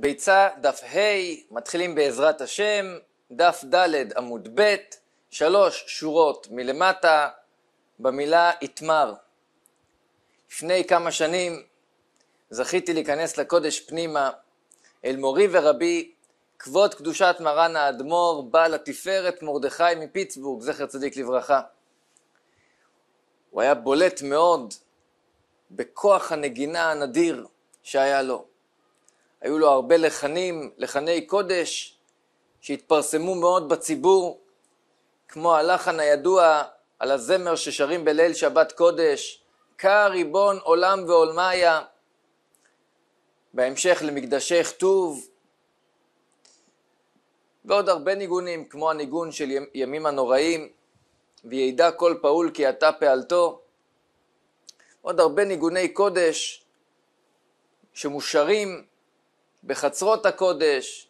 ביצה דף ה', מתחילים בעזרת השם, דף ד' עמוד ב', שלוש שורות מלמטה, במילה איתמר. לפני כמה שנים זכיתי להיכנס לקודש פנימה, אל מורי ורבי, כבוד קדושת מרן האדמו"ר, בעל התפארת מרדכי מפיטסבורג, זכר צדיק לברכה. הוא היה בולט מאוד בכוח הנגינה הנדיר שהיה לו. היו לו הרבה לחנים, לחני קודש, שהתפרסמו מאוד בציבור, כמו הלחן הידוע על הזמר ששרים בליל שבת קודש, ריבון עולם ועולמיה, בהמשך למקדשי כתוב, ועוד הרבה ניגונים, כמו הניגון של ימים הנוראים, וידע כל פעול כי אתה פעלתו, עוד הרבה ניגוני קודש שמושרים בחצרות הקודש,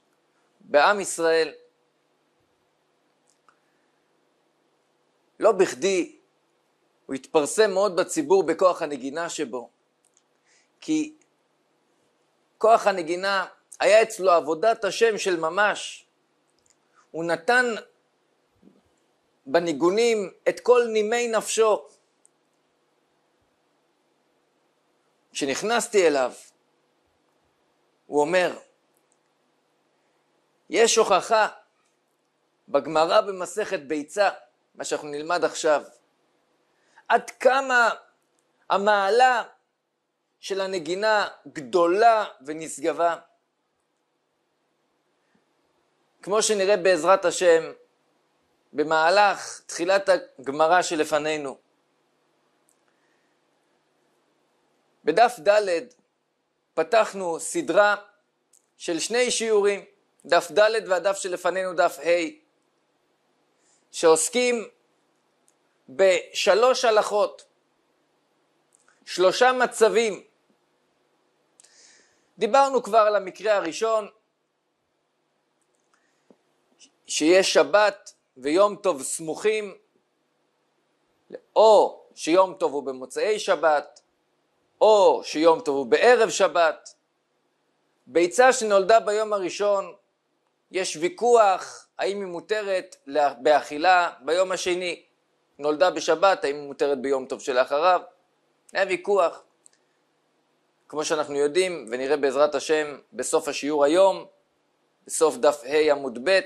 בעם ישראל. לא בכדי הוא התפרסם מאוד בציבור בכוח הנגינה שבו, כי כוח הנגינה היה אצלו עבודת השם של ממש. הוא נתן בניגונים את כל נימי נפשו. כשנכנסתי אליו, הוא אומר, יש הוכחה בגמרא במסכת ביצה, מה שאנחנו נלמד עכשיו, עד כמה המעלה של הנגינה גדולה ונשגבה. כמו שנראה בעזרת השם במהלך תחילת הגמרא שלפנינו. בדף ד' פתחנו סדרה של שני שיעורים, דף ד' והדף שלפנינו דף ה', שעוסקים בשלוש הלכות, שלושה מצבים. דיברנו כבר על המקרה הראשון, שיש שבת ויום טוב סמוכים, או שיום טוב הוא במוצאי שבת, או שיום טוב הוא בערב שבת. ביצה שנולדה ביום הראשון, יש ויכוח האם היא מותרת באכילה ביום השני. נולדה בשבת, האם היא מותרת ביום טוב שלאחריו? היה ויכוח. כמו שאנחנו יודעים, ונראה בעזרת השם בסוף השיעור היום, בסוף דף ה' עמוד ב',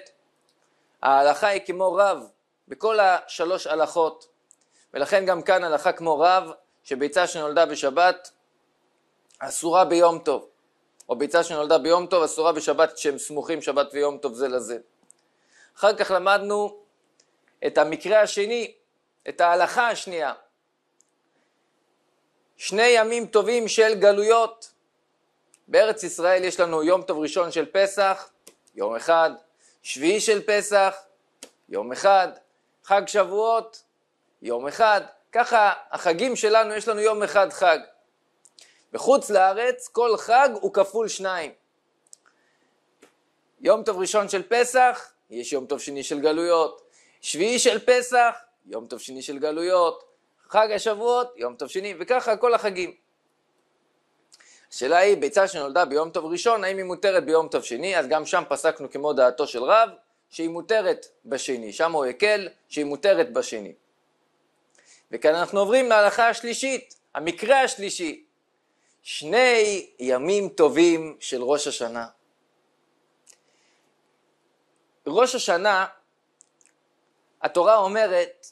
ההלכה היא כמו רב בכל השלוש הלכות, ולכן גם כאן הלכה כמו רב, שביצה שנולדה בשבת אסורה ביום טוב, או ביצה שנולדה ביום טוב אסורה בשבת כשהם סמוכים שבת ויום טוב זה לזה. אחר כך למדנו את המקרה השני, את ההלכה השנייה. שני ימים טובים של גלויות. בארץ ישראל יש לנו יום טוב ראשון של פסח, יום אחד, שביעי של פסח, יום אחד, חג שבועות, יום אחד, ככה החגים שלנו, יש לנו יום אחד חג. בחוץ לארץ כל חג הוא כפול שניים. יום טוב ראשון של פסח, יש יום טוב שני של גלויות. שביעי של פסח, יום טוב שני של גלויות. חג השבועות, יום טוב שני, וככה כל החגים. השאלה היא, ביצה שנולדה ביום טוב ראשון, האם היא מותרת ביום טוב שני? אז גם שם פסקנו כמו דעתו של רב, שהיא מותרת בשני. שם הוא הקל שהיא מותרת בשני. וכאן אנחנו עוברים להלכה השלישית, המקרה השלישי. שני ימים טובים של ראש השנה. ראש השנה, התורה אומרת,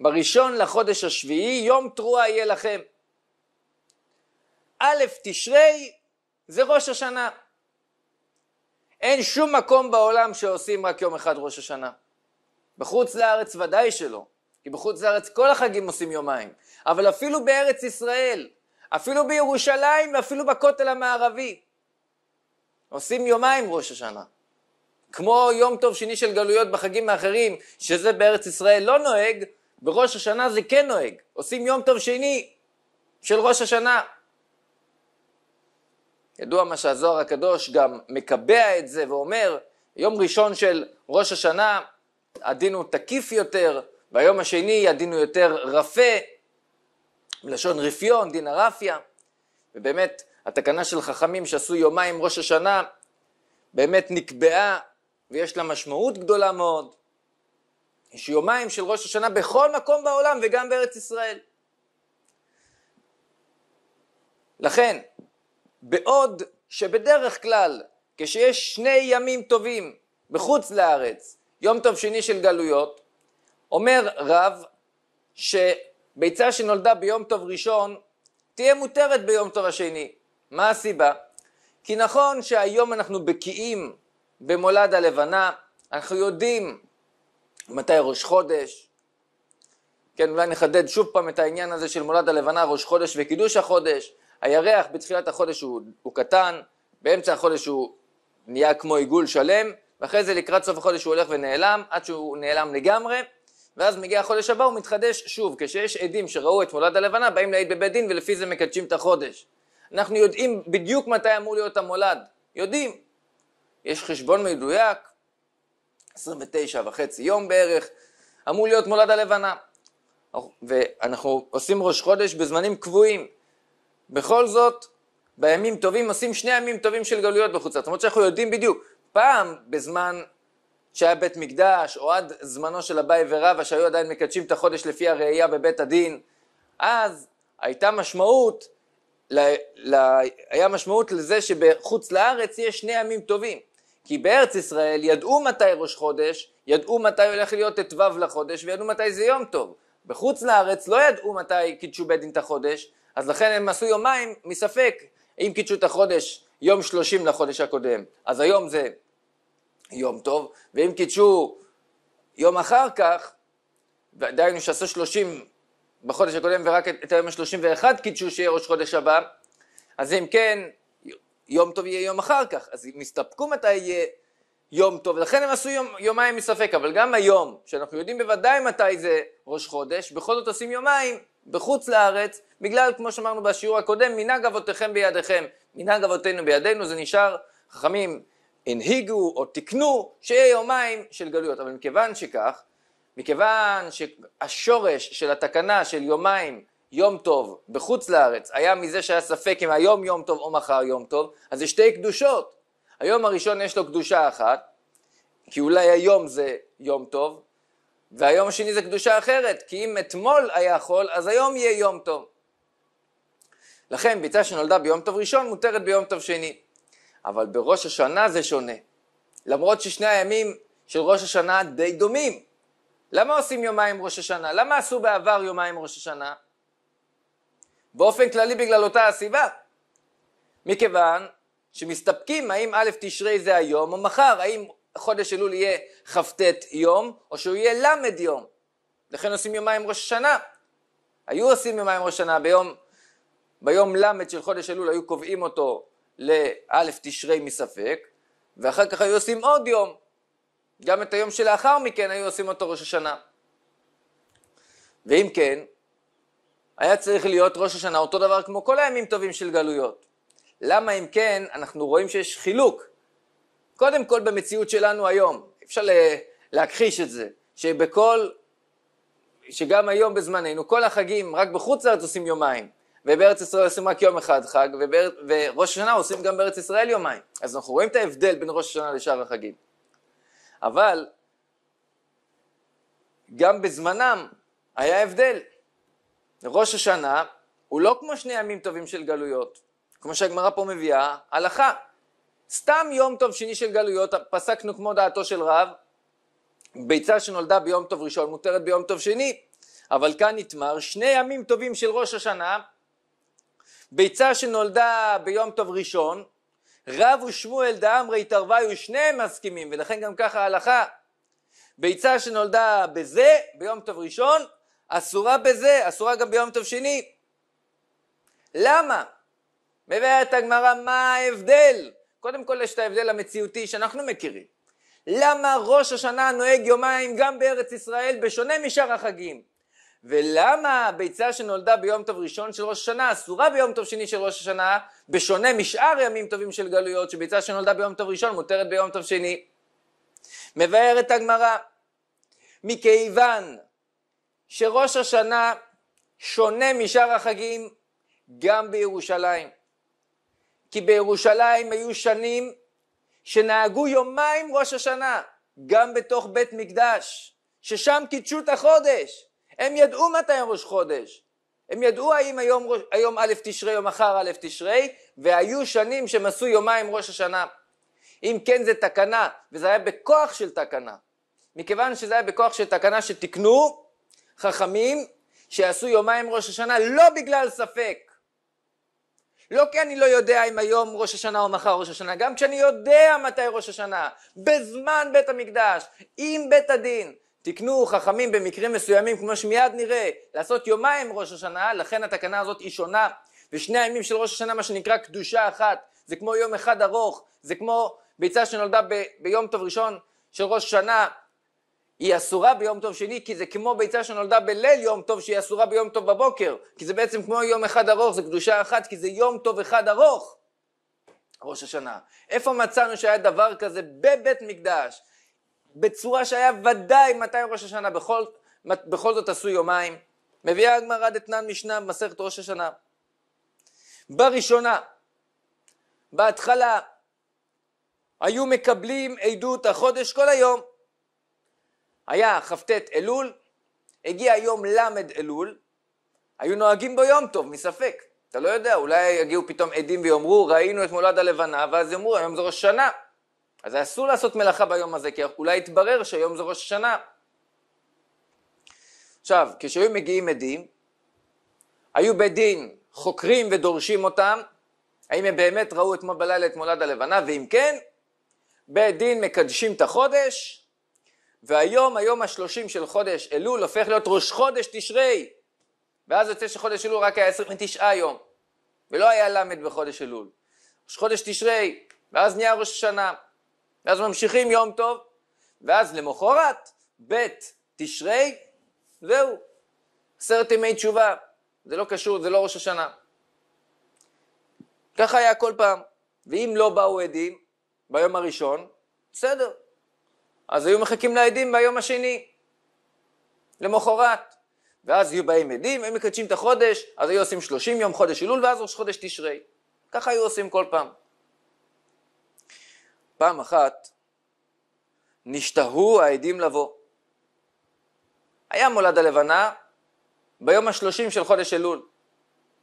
בראשון לחודש השביעי יום תרועה יהיה לכם. א' תשרי זה ראש השנה. אין שום מקום בעולם שעושים רק יום אחד ראש השנה. בחוץ לארץ ודאי שלא, כי בחוץ לארץ כל החגים עושים יומיים, אבל אפילו בארץ ישראל, אפילו בירושלים ואפילו בכותל המערבי, עושים יומיים ראש השנה. כמו יום טוב שני של גלויות בחגים האחרים, שזה בארץ ישראל לא נוהג, בראש השנה זה כן נוהג, עושים יום טוב שני של ראש השנה. ידוע מה שהזוהר הקדוש גם מקבע את זה ואומר, יום ראשון של ראש השנה הדין הוא תקיף יותר, ביום השני הדין הוא יותר רפה, לשון רפיון, דין הרפיה, ובאמת התקנה של חכמים שעשו יומיים ראש השנה באמת נקבעה ויש לה משמעות גדולה מאוד. יש יומיים של ראש השנה בכל מקום בעולם וגם בארץ ישראל. לכן, בעוד שבדרך כלל כשיש שני ימים טובים בחוץ לארץ יום טוב שני של גלויות, אומר רב שביצה שנולדה ביום טוב ראשון תהיה מותרת ביום טוב השני. מה הסיבה? כי נכון שהיום אנחנו בקיאים במולד הלבנה, אנחנו יודעים מתי ראש חודש, כן אולי נחדד שוב פעם את העניין הזה של מולד הלבנה, ראש חודש וקידוש החודש, הירח בתחילת החודש הוא, הוא קטן, באמצע החודש הוא נהיה כמו עיגול שלם, ואחרי זה לקראת סוף החודש הוא הולך ונעלם, עד שהוא נעלם לגמרי, ואז מגיע החודש הבא, הוא מתחדש שוב. כשיש עדים שראו את מולד הלבנה, באים להעיד בבית דין ולפי זה מקדשים את החודש. אנחנו יודעים בדיוק מתי אמור להיות המולד, יודעים. יש חשבון מדויק, 29 וחצי יום בערך, אמור להיות מולד הלבנה. ואנחנו עושים ראש חודש בזמנים קבועים. בכל זאת, בימים טובים עושים שני ימים טובים של גלויות בחוץ לארץ, זאת אומרת שאנחנו יודעים בדיוק, פעם בזמן שהיה בית מקדש, או עד זמנו של אביי ורבא שהיו עדיין מקדשים את החודש לפי הראייה בבית הדין, אז הייתה משמעות, ל, ל, היה משמעות לזה שבחוץ לארץ יש שני ימים טובים. כי בארץ ישראל ידעו מתי ראש חודש, ידעו מתי הולך להיות ט"ו לחודש, וידעו מתי זה יום טוב. בחוץ לארץ לא ידעו מתי קידשו בית דין את החודש, אז לכן הם עשו יומיים מספק, אם קידשו את החודש יום שלושים לחודש הקודם. אז היום זה יום טוב, ואם קידשו יום אחר כך, דהיינו שעשו שלושים בחודש הקודם ורק את את היום השלושים ואחד קידשו שיהיה ראש חודש הבא, אז אם כן, יום טוב יהיה יום אחר כך, אז אם יסתפקו מתי יהיה יום טוב, לכן הם עשו יום, יומיים מספק, אבל גם היום, שאנחנו יודעים בוודאי מתי זה ראש חודש, בכל זאת עושים יומיים, בחוץ לארץ, בגלל, כמו שאמרנו בשיעור הקודם, מנהג אבותיכם בידיכם. מנהג אבותינו בידינו זה נשאר, חכמים הנהיגו או תיקנו, שיהיה יומיים של גלויות. אבל מכיוון שכך, מכיוון שהשורש של התקנה של יומיים יום טוב בחוץ לארץ היה מזה שהיה ספק אם היום יום טוב או מחר יום טוב, אז זה שתי קדושות. היום הראשון יש לו קדושה אחת, כי אולי היום זה יום טוב, והיום השני זה קדושה אחרת, כי אם אתמול היה חול, אז היום יהיה יום טוב. לכן ביצה שנולדה ביום טוב ראשון מותרת ביום טוב שני. אבל בראש השנה זה שונה. למרות ששני הימים של ראש השנה די דומים. למה עושים יומיים ראש השנה? למה עשו בעבר יומיים ראש השנה? באופן כללי בגלל אותה הסיבה. מכיוון שמסתפקים האם א' תשרי זה היום או מחר, האם חודש אלול יהיה כ"ט יום, או שהוא יהיה ל' יום. לכן עושים יומיים ראש השנה. היו עושים יומיים ראש השנה ביום, ביום ל' של חודש אלול היו קובעים אותו לא' תשרי מספק, ואחר כך היו עושים עוד יום. גם את היום שלאחר מכן היו עושים אותו ראש השנה. ואם כן, היה צריך להיות ראש השנה אותו דבר כמו כל הימים טובים של גלויות. למה אם כן אנחנו רואים שיש חילוק קודם כל במציאות שלנו היום, אפשר להכחיש את זה, שבכל, שגם היום בזמננו, כל החגים רק בחוץ לארץ עושים יומיים, ובארץ ישראל עושים רק יום אחד חג, ובאר, וראש השנה עושים גם בארץ ישראל יומיים, אז אנחנו רואים את ההבדל בין ראש השנה לשאר החגים. אבל גם בזמנם היה הבדל. ראש השנה הוא לא כמו שני ימים טובים של גלויות, כמו שהגמרא פה מביאה, הלכה. סתם יום טוב שני של גלויות, פסקנו כמו דעתו של רב, ביצה שנולדה ביום טוב ראשון מותרת ביום טוב שני, אבל כאן נתמר שני ימים טובים של ראש השנה, ביצה שנולדה ביום טוב ראשון, רב ושמואל דאמרי תרוויו שניהם מסכימים, ולכן גם ככה ההלכה, ביצה שנולדה בזה, ביום טוב ראשון, אסורה בזה, אסורה גם ביום טוב שני. למה? מביאה את הגמרא מה ההבדל? קודם כל יש את ההבדל המציאותי שאנחנו מכירים. למה ראש השנה נוהג יומיים גם בארץ ישראל בשונה משאר החגים? ולמה הביצה שנולדה ביום טוב ראשון של ראש השנה אסורה ביום טוב שני של ראש השנה בשונה משאר ימים טובים של גלויות שביצה שנולדה ביום טוב ראשון מותרת ביום טוב שני? מבארת הגמרא מכיוון שראש השנה שונה משאר החגים גם בירושלים. כי בירושלים היו שנים שנהגו יומיים ראש השנה, גם בתוך בית מקדש, ששם קידשו את החודש. הם ידעו מתי ראש חודש. הם ידעו האם היום, היום א' תשרי או מחר א' תשרי, והיו שנים שהם עשו יומיים ראש השנה. אם כן זה תקנה, וזה היה בכוח של תקנה. מכיוון שזה היה בכוח של תקנה שתיקנו חכמים שיעשו יומיים ראש השנה לא בגלל ספק, לא כי אני לא יודע אם היום ראש השנה או מחר ראש השנה, גם כשאני יודע מתי ראש השנה, בזמן בית המקדש, עם בית הדין. תקנו חכמים במקרים מסוימים, כמו שמיד נראה, לעשות יומיים ראש השנה, לכן התקנה הזאת היא שונה, ושני הימים של ראש השנה מה שנקרא קדושה אחת, זה כמו יום אחד ארוך, זה כמו ביצה שנולדה ב- ביום טוב ראשון של ראש השנה, היא אסורה ביום טוב שני כי זה כמו ביצה שנולדה בליל יום טוב שהיא אסורה ביום טוב בבוקר כי זה בעצם כמו יום אחד ארוך זה קדושה אחת כי זה יום טוב אחד ארוך ראש השנה איפה מצאנו שהיה דבר כזה בבית מקדש בצורה שהיה ודאי מתי ראש השנה בכל, בכל זאת עשו יומיים מביאה הגמרא דתנן משנה במסכת ראש השנה בראשונה בהתחלה היו מקבלים עדות החודש כל היום היה כ"ט אלול, הגיע יום ל' אלול, היו נוהגים בו יום טוב, מספק. אתה לא יודע, אולי יגיעו פתאום עדים ויאמרו, ראינו את מולד הלבנה, ואז יאמרו, היום זה ראש השנה. אז אסור לעשות מלאכה ביום הזה, כי אולי יתברר שהיום זה ראש השנה. עכשיו, כשהיו מגיעים עדים, היו בית דין חוקרים ודורשים אותם, האם הם באמת ראו אתמול בלילה את מולד הלבנה, ואם כן, בית דין מקדשים את החודש, והיום, היום השלושים של חודש אלול הופך להיות ראש חודש תשרי. ואז יוצא שחודש אלול רק היה עשרים ותשעה יום, ולא היה ל' בחודש אלול. ראש חודש תשרי, ואז נהיה ראש השנה. ואז ממשיכים יום טוב, ואז למחרת, ב' תשרי, זהו. עשרת ימי תשובה. זה לא קשור, זה לא ראש השנה. ככה היה כל פעם. ואם לא באו עדים ביום הראשון, בסדר, אז היו מחכים לעדים ביום השני, למחרת. ואז היו באים עדים, הם מקדשים את החודש, אז היו עושים שלושים יום חודש אלול, ואז ראש חודש תשרי. ככה היו עושים כל פעם. פעם אחת נשתהו העדים לבוא. היה מולד הלבנה ביום השלושים של חודש אלול.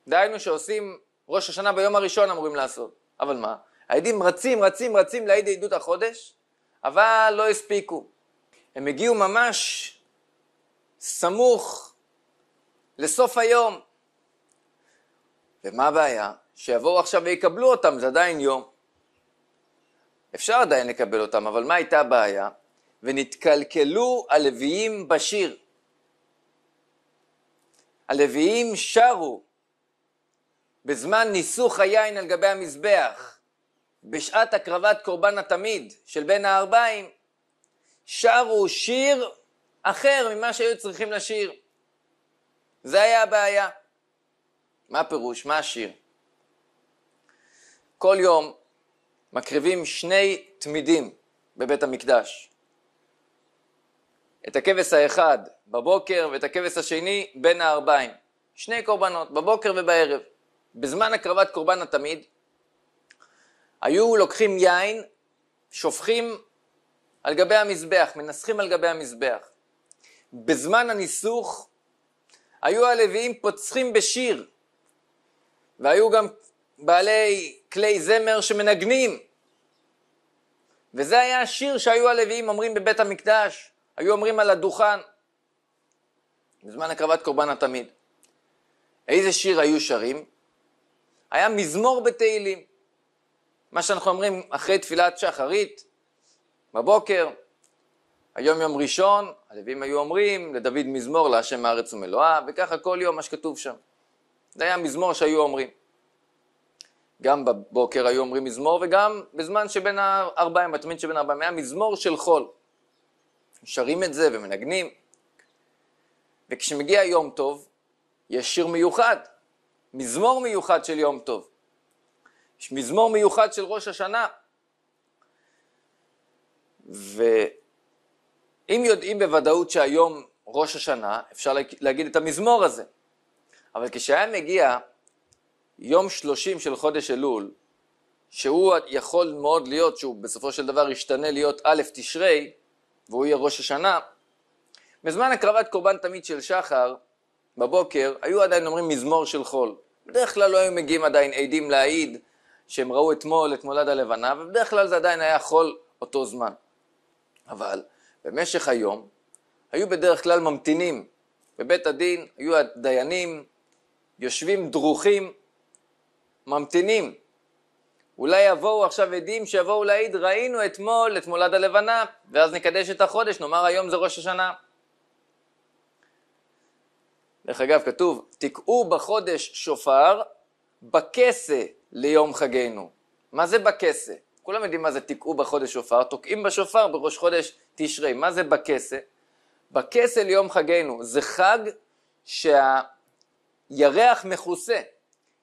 דהיינו שעושים ראש השנה ביום הראשון אמורים לעשות. אבל מה? העדים רצים, רצים, רצים להעיד עדות החודש, אבל לא הספיקו. הם הגיעו ממש סמוך לסוף היום. ומה הבעיה? שיבואו עכשיו ויקבלו אותם, זה עדיין יום. אפשר עדיין לקבל אותם, אבל מה הייתה הבעיה? ונתקלקלו הלוויים בשיר. הלוויים שרו בזמן ניסוך היין על גבי המזבח. בשעת הקרבת קורבן התמיד של בין הארבעים, שרו שיר אחר ממה שהיו צריכים לשיר. זה היה הבעיה. מה הפירוש? מה השיר? כל יום מקריבים שני תמידים בבית המקדש. את הכבש האחד בבוקר ואת הכבש השני בין הארבעים. שני קורבנות, בבוקר ובערב. בזמן הקרבת קורבן התמיד, היו לוקחים יין, שופכים על גבי המזבח, מנסחים על גבי המזבח. בזמן הניסוך היו הלוויים פוצחים בשיר, והיו גם בעלי כלי זמר שמנגנים. וזה היה השיר שהיו הלוויים אומרים בבית המקדש, היו אומרים על הדוכן, בזמן הקרבת קורבן התמיד. איזה שיר היו שרים? היה מזמור בתהילים. מה שאנחנו אומרים אחרי תפילת שחרית, בבוקר, היום יום ראשון, הלווים היו אומרים לדוד מזמור להשם הארץ ומלואה, וככה כל יום מה שכתוב שם. זה היה מזמור שהיו אומרים. גם בבוקר היו אומרים מזמור וגם בזמן שבין הארבעים, התמיד שבין הארבעים, היה מזמור של חול. שרים את זה ומנגנים. וכשמגיע יום טוב, יש שיר מיוחד, מזמור מיוחד של יום טוב. יש מזמור מיוחד של ראש השנה. ואם יודעים בוודאות שהיום ראש השנה, אפשר להגיד את המזמור הזה. אבל כשהיה מגיע יום שלושים של חודש אלול, שהוא יכול מאוד להיות שהוא בסופו של דבר ישתנה להיות א' תשרי, והוא יהיה ראש השנה, בזמן הקרבת קורבן תמיד של שחר, בבוקר, היו עדיין אומרים מזמור של חול. בדרך כלל לא היו מגיעים עדיין עדים להעיד שהם ראו אתמול את מולד הלבנה, ובדרך כלל זה עדיין היה חול אותו זמן. אבל במשך היום היו בדרך כלל ממתינים. בבית הדין היו הדיינים, יושבים דרוכים, ממתינים. אולי יבואו עכשיו עדים שיבואו להעיד, ראינו אתמול את מולד הלבנה, ואז נקדש את החודש, נאמר היום זה ראש השנה. דרך אגב, כתוב, תקעו בחודש שופר, בכסה ליום חגינו. מה זה בכסה? כולם יודעים מה זה תקעו בחודש שופר, תוקעים בשופר בראש חודש תשרי. מה זה בכסה? בכסה ליום חגינו זה חג שהירח מכוסה.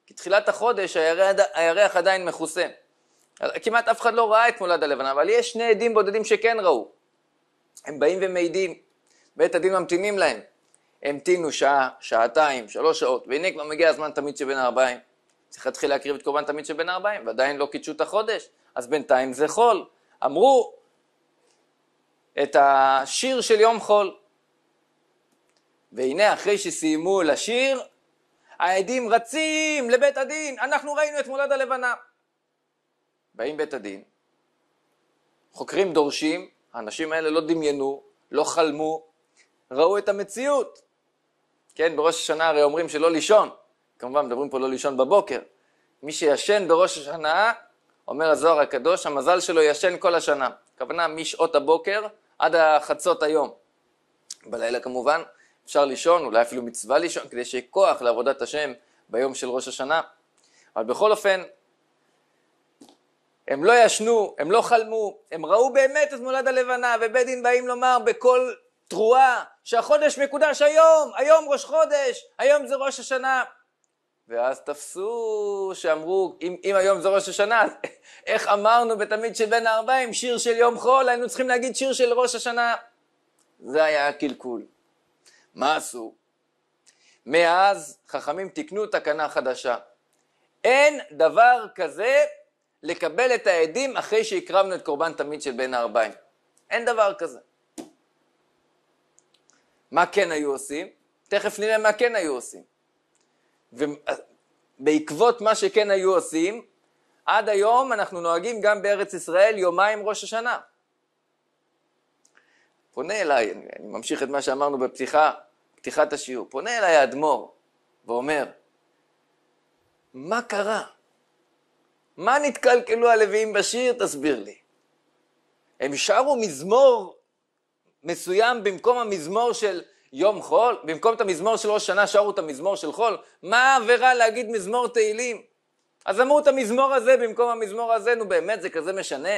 כי תחילת החודש הירח, הירח עדיין מכוסה. כמעט אף אחד לא ראה את מולד הלבנה, אבל יש שני עדים בודדים שכן ראו. הם באים ומעידים, בית הדין ממתינים להם. המתינו שעה, שעתיים, שלוש שעות, והנה כבר מגיע הזמן תמיד שבין הערביים. צריך להתחיל להקריב את קורבן תמיד שבין הארבעים, ועדיין לא קידשו את החודש, אז בינתיים זה חול. אמרו את השיר של יום חול. והנה אחרי שסיימו לשיר, העדים רצים לבית הדין, אנחנו ראינו את מולד הלבנה. באים בית הדין, חוקרים דורשים, האנשים האלה לא דמיינו, לא חלמו, ראו את המציאות. כן, בראש השנה הרי אומרים שלא לישון, כמובן מדברים פה לא לישון בבוקר. מי שישן בראש השנה, אומר הזוהר הקדוש, המזל שלו ישן כל השנה. הכוונה משעות הבוקר עד החצות היום. בלילה כמובן אפשר לישון, אולי אפילו מצווה לישון, כדי שיהיה כוח לעבודת השם ביום של ראש השנה. אבל בכל אופן, הם לא ישנו, הם לא חלמו, הם ראו באמת את מולד הלבנה, ובית דין באים לומר בקול תרועה שהחודש מקודש היום, היום ראש חודש, היום זה ראש השנה. ואז תפסו, שאמרו, אם, אם היום זה ראש השנה, אז איך אמרנו בתמיד שבין הארבעים, שיר של יום חול, היינו צריכים להגיד שיר של ראש השנה. זה היה הקלקול. מה עשו? מאז חכמים תיקנו תקנה חדשה. אין דבר כזה לקבל את העדים אחרי שהקרבנו את קורבן תמיד של בין הארבעים. אין דבר כזה. מה כן היו עושים? תכף נראה מה כן היו עושים. ובעקבות מה שכן היו עושים, עד היום אנחנו נוהגים גם בארץ ישראל יומיים ראש השנה. פונה אליי, אני, ממשיך את מה שאמרנו בפתיחה, פתיחת השיעור, פונה אליי האדמו"ר ואומר, מה קרה? מה נתקלקלו הלוויים בשיר? תסביר לי. הם שרו מזמור מסוים במקום המזמור של יום חול? במקום את המזמור של ראש שנה שרו את המזמור של חול? מה העבירה להגיד מזמור תהילים? אז אמרו את המזמור הזה במקום המזמור הזה, נו באמת זה כזה משנה?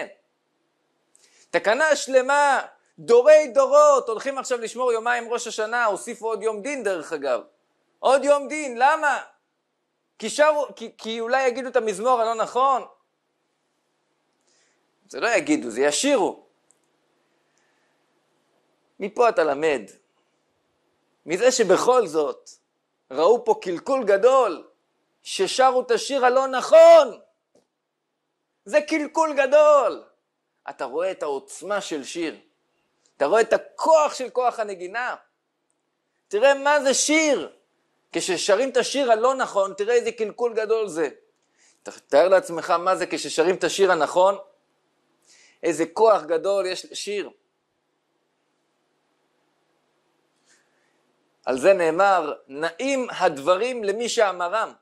תקנה שלמה, דורי דורות, הולכים עכשיו לשמור יומיים ראש השנה, הוסיפו עוד יום דין דרך אגב. עוד יום דין, למה? כי, שרו, כי, כי אולי יגידו את המזמור הלא נכון? זה לא יגידו, זה ישירו. מפה אתה למד מזה שבכל זאת ראו פה קלקול גדול, ששרו את השיר הלא נכון. זה קלקול גדול. אתה רואה את העוצמה של שיר, אתה רואה את הכוח של כוח הנגינה. תראה מה זה שיר. כששרים את השיר הלא נכון, תראה איזה קלקול גדול זה. תאר לעצמך מה זה כששרים את השיר הנכון, איזה כוח גדול יש לשיר. על זה נאמר, נעים הדברים למי שאמרם.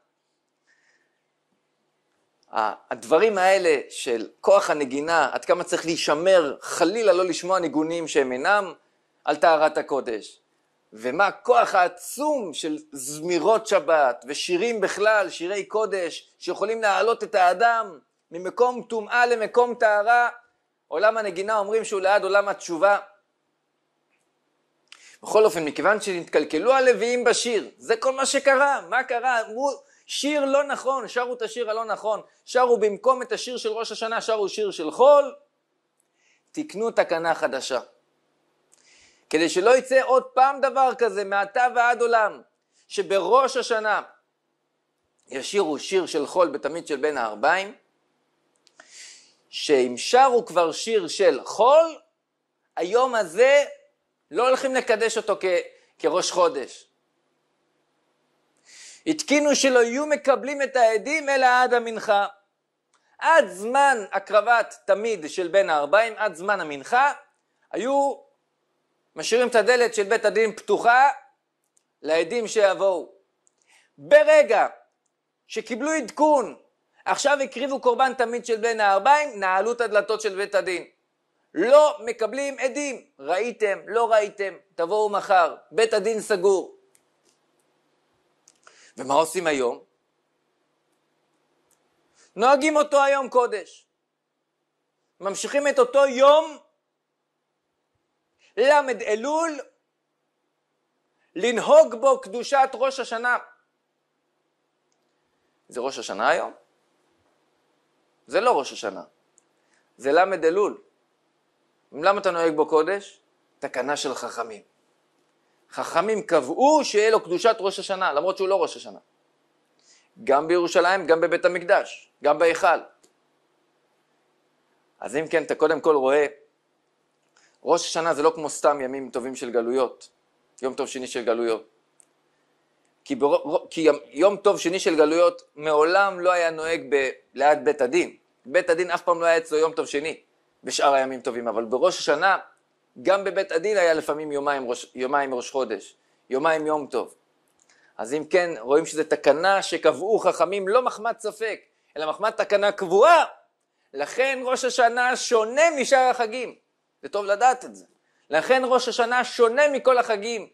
הדברים האלה של כוח הנגינה, עד כמה צריך להישמר, חלילה לא לשמוע ניגונים שהם אינם, על טהרת הקודש. ומה הכוח העצום של זמירות שבת ושירים בכלל, שירי קודש, שיכולים להעלות את האדם ממקום טומאה למקום טהרה. עולם הנגינה אומרים שהוא ליד עולם התשובה. בכל אופן, מכיוון שנתקלקלו הלוויים בשיר, זה כל מה שקרה, מה קרה? אמרו, שיר לא נכון, שרו את השיר הלא נכון, שרו במקום את השיר של ראש השנה, שרו שיר של חול, תקנו תקנה חדשה. כדי שלא יצא עוד פעם דבר כזה, מעתה ועד עולם, שבראש השנה ישירו שיר של חול בתמיד של בין הארבעים, שאם שרו כבר שיר של חול, היום הזה לא הולכים לקדש אותו כ, כראש חודש. התקינו שלא יהיו מקבלים את העדים אלא עד המנחה. עד זמן הקרבת תמיד של בין הארבעים, עד זמן המנחה, היו משאירים את הדלת של בית הדין פתוחה לעדים שיבואו. ברגע שקיבלו עדכון, עכשיו הקריבו קורבן תמיד של בין הארבעים, נעלו את הדלתות של בית הדין. לא מקבלים עדים. ראיתם, לא ראיתם, תבואו מחר, בית הדין סגור. ומה עושים היום? נוהגים אותו היום קודש. ממשיכים את אותו יום, ל' אלול, לנהוג בו קדושת ראש השנה. זה ראש השנה היום? זה לא ראש השנה, זה ל' אלול. למה אתה נוהג בו קודש? תקנה של חכמים. חכמים קבעו שיהיה לו קדושת ראש השנה, למרות שהוא לא ראש השנה. גם בירושלים, גם בבית המקדש, גם בהיכל. אז אם כן, אתה קודם כל רואה, ראש השנה זה לא כמו סתם ימים טובים של גלויות, יום טוב שני של גלויות. כי, בר... כי יום, יום טוב שני של גלויות מעולם לא היה נוהג ב... ליד בית הדין. בית הדין אף פעם לא היה אצלו יום טוב שני. בשאר הימים טובים, אבל בראש השנה, גם בבית הדין היה לפעמים יומיים ראש, יומיים ראש חודש, יומיים יום טוב. אז אם כן, רואים שזו תקנה שקבעו חכמים לא מחמת ספק, אלא מחמת תקנה קבועה. לכן ראש השנה שונה משאר החגים. זה טוב לדעת את זה. לכן ראש השנה שונה מכל החגים.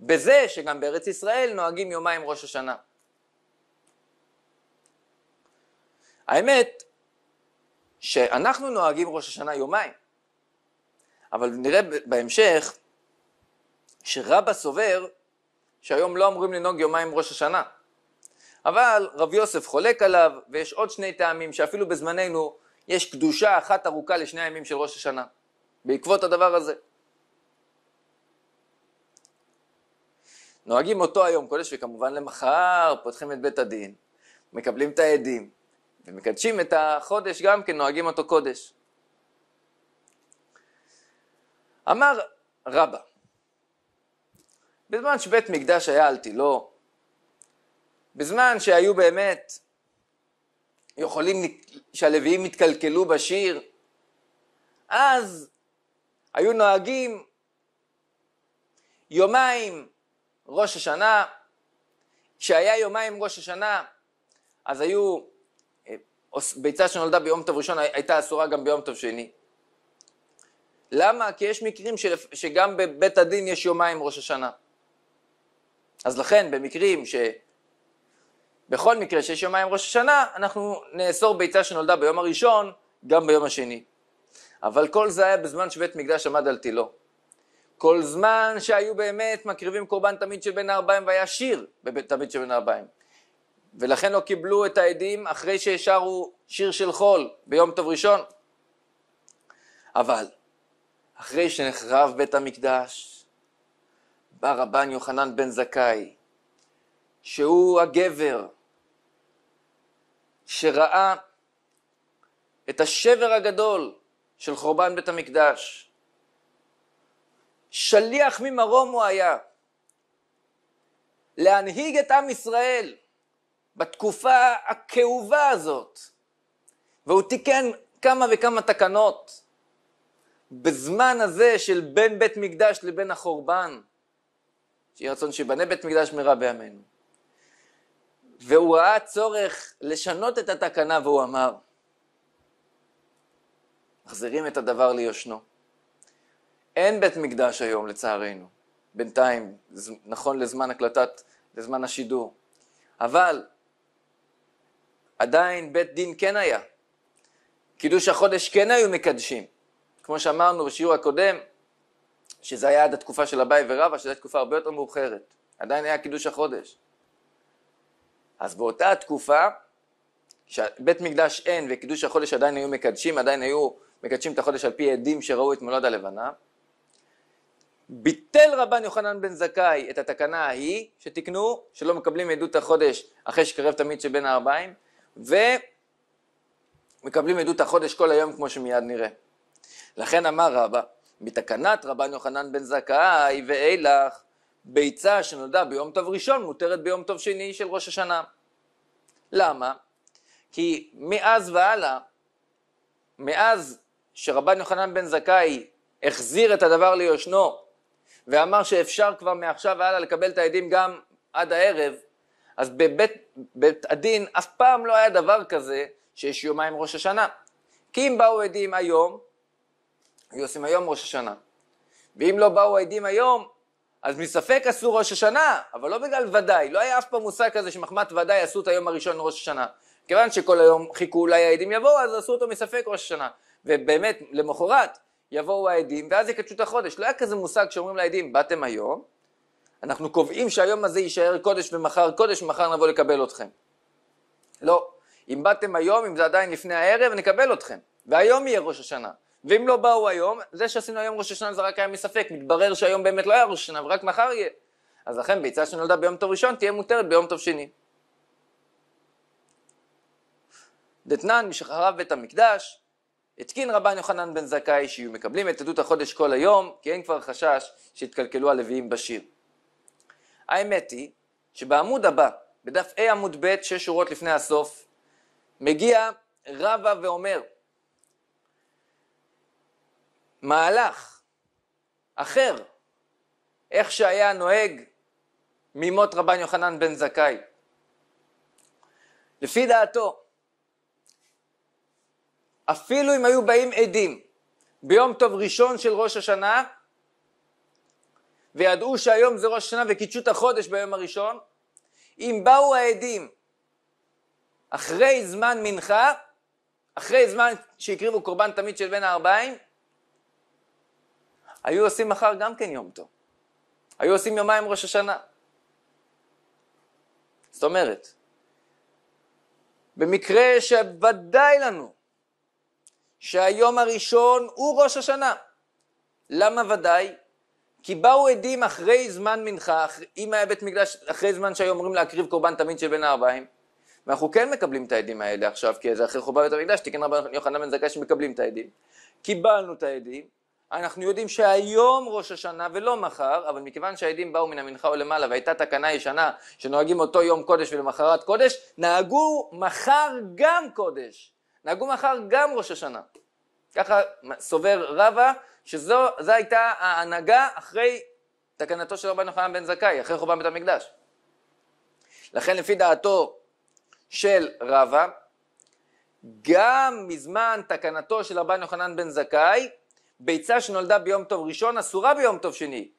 בזה שגם בארץ ישראל נוהגים יומיים ראש השנה. האמת שאנחנו נוהגים ראש השנה יומיים. אבל נראה בהמשך שרבא סובר שהיום לא אמורים לנהוג יומיים ראש השנה. אבל רב יוסף חולק עליו, ויש עוד שני טעמים שאפילו בזמננו יש קדושה אחת ארוכה לשני הימים של ראש השנה, בעקבות הדבר הזה. נוהגים אותו היום קודש וכמובן למחר, פותחים את בית הדין, מקבלים את העדים, ומקדשים את החודש גם כן, נוהגים אותו קודש. אמר רבא, בזמן שבית מקדש היה על תילו, בזמן שהיו באמת יכולים, שהלוויים התקלקלו בשיר, אז היו נוהגים יומיים ראש השנה, כשהיה יומיים ראש השנה, אז היו ביצה שנולדה ביום טוב ראשון הייתה אסורה גם ביום טוב שני. למה? כי יש מקרים של, שגם בבית הדין יש יומיים ראש השנה. אז לכן במקרים ש... בכל מקרה שיש יומיים ראש השנה, אנחנו נאסור ביצה שנולדה ביום הראשון גם ביום השני. אבל כל זה היה בזמן שבית מקדש עמד על תילו. כל זמן שהיו באמת מקריבים קורבן תמיד של בן הארבעים והיה שיר בבית תמיד בן הארבעים. ולכן לא קיבלו את העדים אחרי שהשארו שיר של חול ביום טוב ראשון. אבל אחרי שנחרב בית המקדש, בא רבן יוחנן בן זכאי, שהוא הגבר שראה את השבר הגדול של חורבן בית המקדש. שליח ממרום הוא היה להנהיג את עם ישראל. בתקופה הכאובה הזאת, והוא תיקן כמה וכמה תקנות בזמן הזה של בין בית מקדש לבין החורבן, שיהיה רצון שבנה בית מקדש מרע בימינו. והוא ראה צורך לשנות את התקנה והוא אמר, מחזירים את הדבר ליושנו. אין בית מקדש היום לצערנו, בינתיים, נכון לזמן הקלטת, לזמן השידור, אבל עדיין בית דין כן היה. קידוש החודש כן היו מקדשים. כמו שאמרנו בשיעור הקודם, שזה היה עד התקופה של אביי ורבא, שזו הייתה תקופה הרבה יותר מאוחרת. עדיין היה קידוש החודש. אז באותה התקופה, כשבית מקדש אין וקידוש החודש עדיין היו מקדשים, עדיין היו מקדשים את החודש על פי עדים שראו את מולד הלבנה, ביטל רבן יוחנן בן זכאי את התקנה ההיא שתיקנו, שלא מקבלים עדות החודש אחרי שקרב תמיד שבין הארבעים, ומקבלים עדות החודש כל היום כמו שמיד נראה. לכן אמר רבא, מתקנת רבן יוחנן בן זכאי ואילך, ביצה שנולדה ביום טוב ראשון מותרת ביום טוב שני של ראש השנה. למה? כי מאז והלאה, מאז שרבן יוחנן בן זכאי החזיר את הדבר ליושנו ואמר שאפשר כבר מעכשיו והלאה לקבל את העדים גם עד הערב, אז בבית בית הדין אף פעם לא היה דבר כזה שיש יומיים ראש השנה. כי אם באו עדים היום, היו עושים היום ראש השנה. ואם לא באו עדים היום, אז מספק עשו ראש השנה, אבל לא בגלל ודאי, לא היה אף פעם מושג כזה שמחמת ודאי עשו את היום הראשון ראש השנה. כיוון שכל היום חיכו אולי העדים יבואו, אז עשו אותו מספק ראש השנה. ובאמת, למחרת יבואו העדים, ואז יקדשו את החודש. לא היה כזה מושג שאומרים לעדים, באתם היום, אנחנו קובעים שהיום הזה יישאר קודש ומחר קודש, ומחר נבוא לקבל אתכם. לא. אם באתם היום, אם זה עדיין לפני הערב, נקבל אתכם. והיום יהיה ראש השנה. ואם לא באו היום, זה שעשינו היום ראש השנה זה רק היה מספק, מתברר שהיום באמת לא היה ראש השנה ורק מחר יהיה. אז לכן ביצה שנולדה ביום טוב ראשון תהיה מותרת ביום טוב שני. דתנן, משחרב בית המקדש, התקין רבן יוחנן בן זכאי שיהיו מקבלים את עדות החודש כל היום, כי אין כבר חשש שיתקלקלו הלוויים בשיר. האמת היא שבעמוד הבא, בדף A עמוד ב', שש שורות לפני הסוף, מגיע רבא ואומר, מהלך אחר, איך שהיה נוהג ממות רבן יוחנן בן זכאי. לפי דעתו, אפילו אם היו באים עדים ביום טוב ראשון של ראש השנה, וידעו שהיום זה ראש השנה וקידשו את החודש ביום הראשון, אם באו העדים אחרי זמן מנחה, אחרי זמן שהקריבו קורבן תמיד של בין הארבעים, היו עושים מחר גם כן יום טוב. היו עושים יומיים ראש השנה. זאת אומרת, במקרה שוודאי לנו שהיום הראשון הוא ראש השנה. למה ודאי? כי באו עדים אחרי זמן מנחה, אם היה בית מקדש אחרי זמן שהיו אמורים להקריב קורבן תמיד של בין הערביים, ואנחנו כן מקבלים את העדים האלה עכשיו, כי זה אחרי חורבן בית המקדש, תיקן רבן יוחנן בן זכאי שמקבלים את העדים. קיבלנו את העדים, אנחנו יודעים שהיום ראש השנה ולא מחר, אבל מכיוון שהעדים באו מן המנחה או למעלה והייתה תקנה ישנה שנוהגים אותו יום קודש ולמחרת קודש, נהגו מחר גם קודש, נהגו מחר גם ראש השנה. ככה סובר רבא שזו הייתה ההנהגה אחרי תקנתו של רבן יוחנן בן זכאי, אחרי חורבן בית המקדש. לכן לפי דעתו של רבא, גם מזמן תקנתו של רבן יוחנן בן זכאי, ביצה שנולדה ביום טוב ראשון אסורה ביום טוב שני.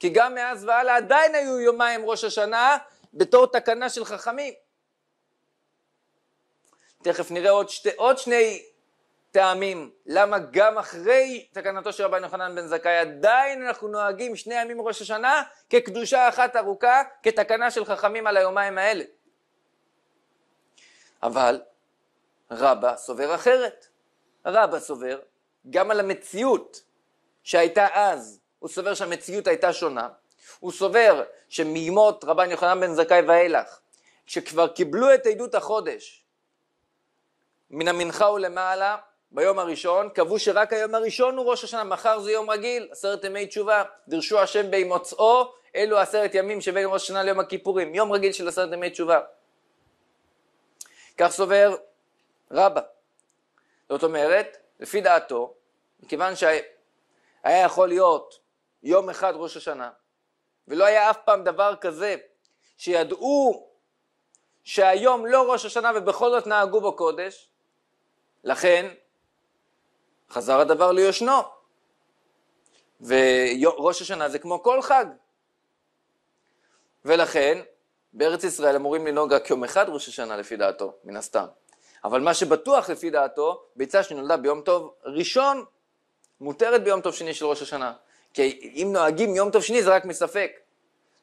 כי גם מאז והלאה עדיין היו יומיים ראש השנה בתור תקנה של חכמים. תכף נראה עוד, שתי, עוד שני טעמים. למה גם אחרי תקנתו של רבן יוחנן בן זכאי עדיין אנחנו נוהגים שני ימים ראש השנה כקדושה אחת ארוכה, כתקנה של חכמים על היומיים האלה. אבל רבא סובר אחרת. רבא סובר גם על המציאות שהייתה אז, הוא סובר שהמציאות הייתה שונה. הוא סובר שמימות רבן יוחנן בן זכאי ואילך, כשכבר קיבלו את עדות החודש מן המנחה ולמעלה, ביום הראשון, קבעו שרק היום הראשון הוא ראש השנה, מחר זה יום רגיל, עשרת ימי תשובה, דרשו השם בהימוצאו, אלו עשרת ימים שבין ראש השנה ליום הכיפורים, יום רגיל של עשרת ימי תשובה. כך סובר רבא. זאת אומרת, לפי דעתו, מכיוון שהיה יכול להיות יום אחד ראש השנה, ולא היה אף פעם דבר כזה שידעו שהיום לא ראש השנה ובכל זאת נהגו בו קודש, לכן חזר הדבר ליושנו. וראש השנה זה כמו כל חג. ולכן, בארץ ישראל אמורים לנהוג רק יום אחד ראש השנה לפי דעתו, מן הסתם. אבל מה שבטוח לפי דעתו, ביצה שנולדה ביום טוב ראשון, מותרת ביום טוב שני של ראש השנה. כי אם נוהגים יום טוב שני זה רק מספק.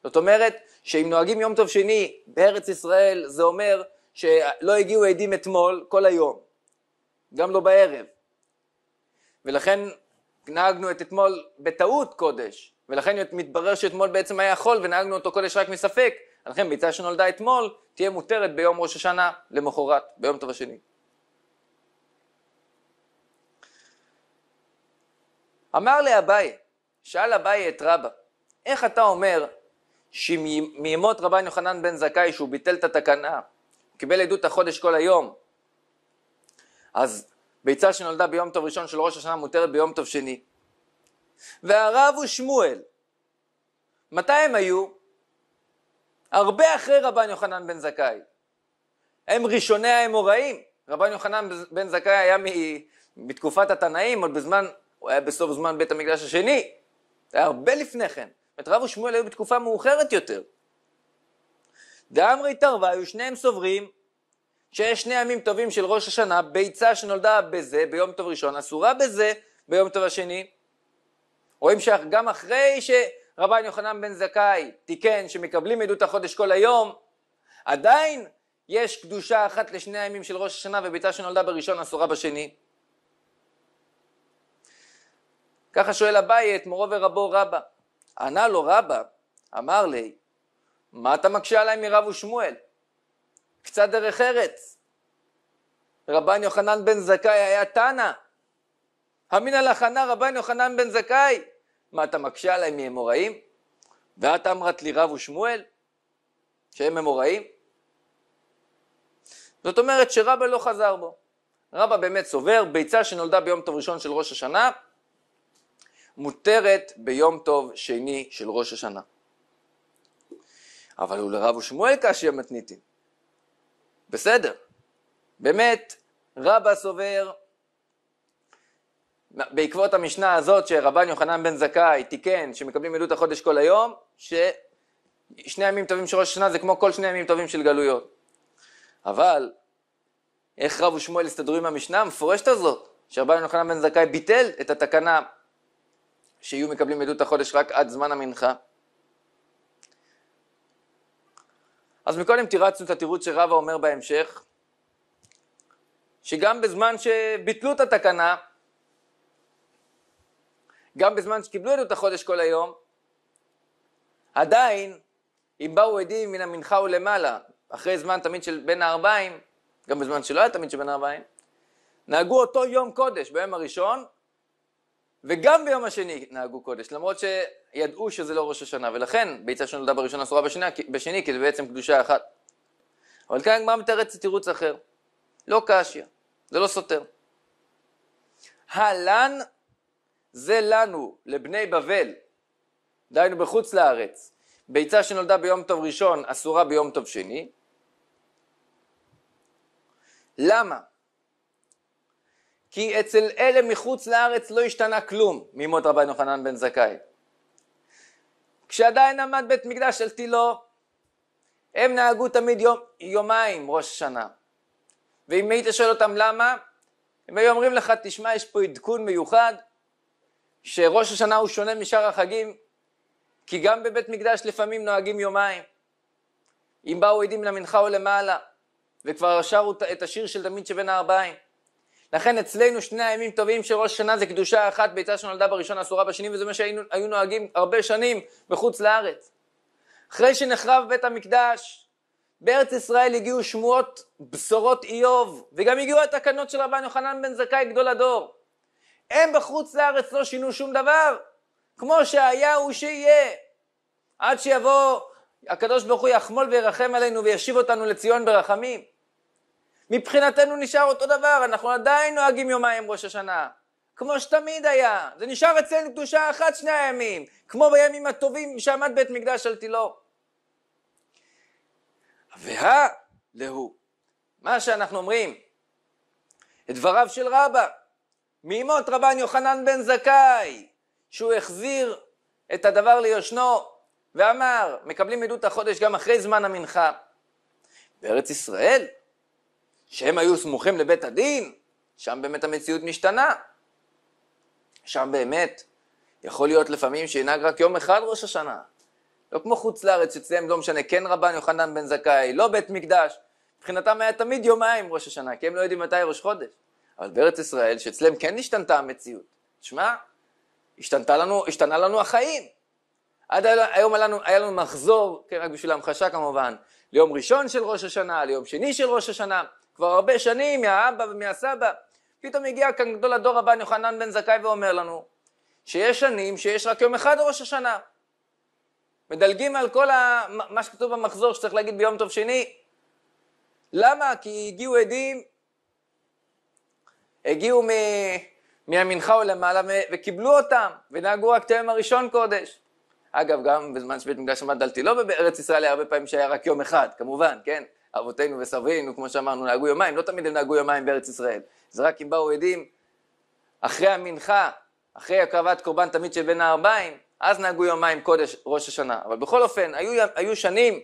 זאת אומרת, שאם נוהגים יום טוב שני בארץ ישראל, זה אומר שלא הגיעו עדים אתמול כל היום, גם לא בערב. ולכן נהגנו את אתמול בטעות קודש, ולכן מתברר שאתמול בעצם היה חול ונהגנו אותו קודש רק מספק, לכן ביצה שנולדה אתמול תהיה מותרת ביום ראש השנה למחרת, ביום טוב השני. אמר לאביי, שאל אביי את רבא, איך אתה אומר שמימות רבן יוחנן בן זכאי שהוא ביטל את התקנה, קיבל עדות החודש כל היום, אז ביצה שנולדה ביום טוב ראשון של ראש השנה מותרת ביום טוב שני. והרב הוא שמואל. מתי הם היו? הרבה אחרי רבן יוחנן בן זכאי. הם ראשוני האמוראים. רבן יוחנן בן זכאי היה מ- בתקופת התנאים, עוד בזמן, הוא היה בסוף זמן בית המקדש השני. זה היה הרבה לפני כן. את רב ושמואל היו בתקופה מאוחרת יותר. דאמרי תרווה היו שניהם סוברים שיש שני ימים טובים של ראש השנה, ביצה שנולדה בזה, ביום טוב ראשון, אסורה בזה, ביום טוב השני. רואים שגם אחרי שרבן יוחנן בן זכאי תיקן שמקבלים עדות החודש כל היום, עדיין יש קדושה אחת לשני הימים של ראש השנה וביצה שנולדה בראשון אסורה בשני. ככה שואל אביי את מורו ורבו רבא. ענה לו רבא, אמר לי, מה אתה מקשה עליי מרב ושמואל? קצת דרך ארץ. רבן יוחנן בן זכאי היה תנא. המין על לחנה רבן יוחנן בן זכאי. מה אתה מקשה עליי מאמוראים? ואת אמרת לי רב ושמואל? שהם אמוראים? זאת אומרת שרבא לא חזר בו. רבא באמת סובר, ביצה שנולדה ביום טוב ראשון של ראש השנה, מותרת ביום טוב שני של ראש השנה. אבל הוא לרב ושמואל קשי מתניתין. בסדר, באמת, רבא סובר, בעקבות המשנה הזאת שרבן יוחנן בן זכאי תיקן שמקבלים עדות החודש כל היום, ששני ימים טובים של ראש השנה זה כמו כל שני ימים טובים של גלויות. אבל איך רב ושמואל הסתדרו עם המשנה המפורשת הזאת, שרבן יוחנן בן זכאי ביטל את התקנה שיהיו מקבלים עדות החודש רק עד זמן המנחה. אז מקודם תירצנו את התירוץ שרבא אומר בהמשך, שגם בזמן שביטלו את התקנה, גם בזמן שקיבלו את החודש כל היום, עדיין, אם באו עדים מן המנחה ולמעלה, אחרי זמן תמיד של בין הארבעים, גם בזמן שלא היה תמיד של בין הארבעים, נהגו אותו יום קודש ביום הראשון, וגם ביום השני נהגו קודש, למרות שידעו שזה לא ראש השנה, ולכן ביצה שנולדה בראשונה אסורה בשני, בשני, כי זה בעצם קדושה אחת. אבל כאן הגמרא מתרצת תירוץ אחר, לא קשיא, זה לא סותר. הלן זה לנו, לבני בבל, דהיינו בחוץ לארץ, ביצה שנולדה ביום טוב ראשון אסורה ביום טוב שני. למה? כי אצל אלה מחוץ לארץ לא השתנה כלום ממות רבן יוחנן בן זכאי. כשעדיין עמד בית מקדש אל תילו, הם נהגו תמיד יום, יומיים ראש השנה. ואם היית שואל אותם למה, הם היו אומרים לך, תשמע, יש פה עדכון מיוחד, שראש השנה הוא שונה משאר החגים, כי גם בבית מקדש לפעמים נוהגים יומיים. אם באו עדים למנחה או למעלה, וכבר שרו את השיר של תמיד שבין הארבעיים. לכן אצלנו שני הימים טובים של ראש השנה זה קדושה אחת, ביצה שנולדה בראשון אסורה בשני, וזה מה שהיו נוהגים הרבה שנים בחוץ לארץ. אחרי שנחרב בית המקדש, בארץ ישראל הגיעו שמועות בשורות איוב, וגם הגיעו התקנות של רבן יוחנן בן זכאי גדול הדור. הם בחוץ לארץ לא שינו שום דבר, כמו שהיה הוא שיהיה. עד שיבוא הקדוש ברוך הוא יחמול וירחם עלינו וישיב אותנו לציון ברחמים. מבחינתנו נשאר אותו דבר, אנחנו עדיין נוהגים יומיים ראש השנה. כמו שתמיד היה, זה נשאר אצלנו קדושה אחת שני הימים, כמו בימים הטובים שעמד בית מקדש על תילו. והא להו, מה שאנחנו אומרים, את דבריו של רבא, מימות רבן יוחנן בן זכאי, שהוא החזיר את הדבר ליושנו, ואמר, מקבלים עדות החודש גם אחרי זמן המנחה. בארץ ישראל, שהם היו סמוכים לבית הדין, שם באמת המציאות משתנה. שם באמת יכול להיות לפעמים שינהג רק יום אחד ראש השנה. לא כמו חוץ לארץ, שאצלם לא משנה, כן רבן יוחנן בן זכאי, לא בית מקדש. מבחינתם היה תמיד יומיים ראש השנה, כי הם לא יודעים מתי ראש חודש. אבל בארץ ישראל, שאצלם כן השתנתה המציאות. תשמע, השתנתה לנו, השתנה לנו החיים. עד היום היה לנו, היה לנו מחזור, כן, רק בשביל המחשה כמובן, ליום ראשון של ראש השנה, ליום שני של ראש השנה. כבר הרבה שנים, מהאבא ומהסבא. פתאום הגיע כאן גדול הדור הבא, יוחנן בן זכאי ואומר לנו שיש שנים שיש רק יום אחד ראש השנה. מדלגים על כל ה... מה שכתוב במחזור שצריך להגיד ביום טוב שני. למה? כי הגיעו עדים, הגיעו מ... מהמנחה או למעלה וקיבלו אותם, ונהגו רק את היום הראשון קודש. אגב, גם בזמן שבית מקדש עמד דלתי, לא בארץ ישראל, הרבה פעמים שהיה רק יום אחד, כמובן, כן? אבותינו וסבינו, כמו שאמרנו, נהגו יומיים, לא תמיד הם נהגו יומיים בארץ ישראל. זה רק אם באו עדים אחרי המנחה, אחרי הקרבת קורבן תמיד של בין הארבעים, אז נהגו יומיים קודש ראש השנה. אבל בכל אופן, היו, היו שנים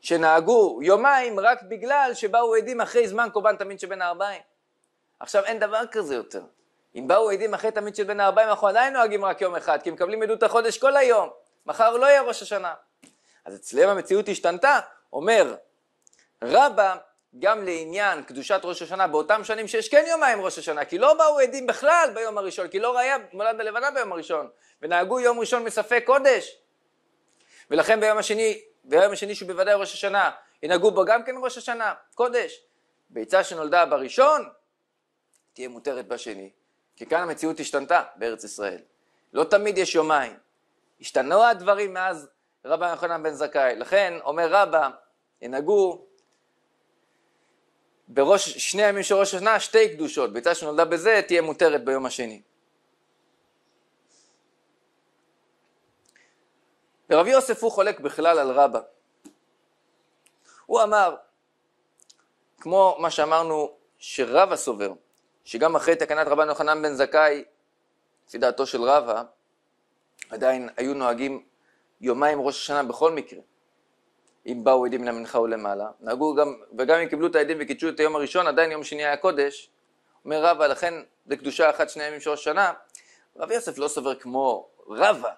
שנהגו יומיים רק בגלל שבאו עדים אחרי זמן קורבן תמיד של בין הארבעים. עכשיו אין דבר כזה יותר. אם באו עדים אחרי תמיד של בין הארבעים, אנחנו עדיין נוהגים רק יום אחד, כי מקבלים עדות החודש כל היום. מחר לא יהיה ראש השנה. אז אצלם המציאות השתנתה, אומר רבא, גם לעניין קדושת ראש השנה באותם שנים שיש כן יומיים ראש השנה, כי לא באו עדים בכלל ביום הראשון, כי לא ראיה מולד הלבנה ביום הראשון, ונהגו יום ראשון מספק קודש. ולכן ביום השני, ביום השני שהוא בוודאי ראש השנה, ינהגו בו גם כן ראש השנה, קודש. ביצה שנולדה בראשון, תהיה מותרת בשני, כי כאן המציאות השתנתה בארץ ישראל. לא תמיד יש יומיים. השתנו הדברים מאז רבא יוחנן בן זכאי. לכן, אומר רבא, ינהגו בראש שני ימים של ראש השנה שתי קדושות, ביצה שנולדה בזה תהיה מותרת ביום השני. ורבי יוסף הוא חולק בכלל על רבא. הוא אמר, כמו מה שאמרנו שרבא סובר, שגם אחרי תקנת רבן יוחנן בן זכאי, לפי דעתו של רבא, עדיין היו נוהגים יומיים ראש השנה בכל מקרה. אם באו עדים מן המנחה ולמעלה, נהגו גם, וגם אם קיבלו את העדים וקידשו את היום הראשון, עדיין יום שני היה קודש. אומר רבא, לכן לקדושה אחת שני ימים של ראש השנה, רבי יוסף לא סובר כמו רבא,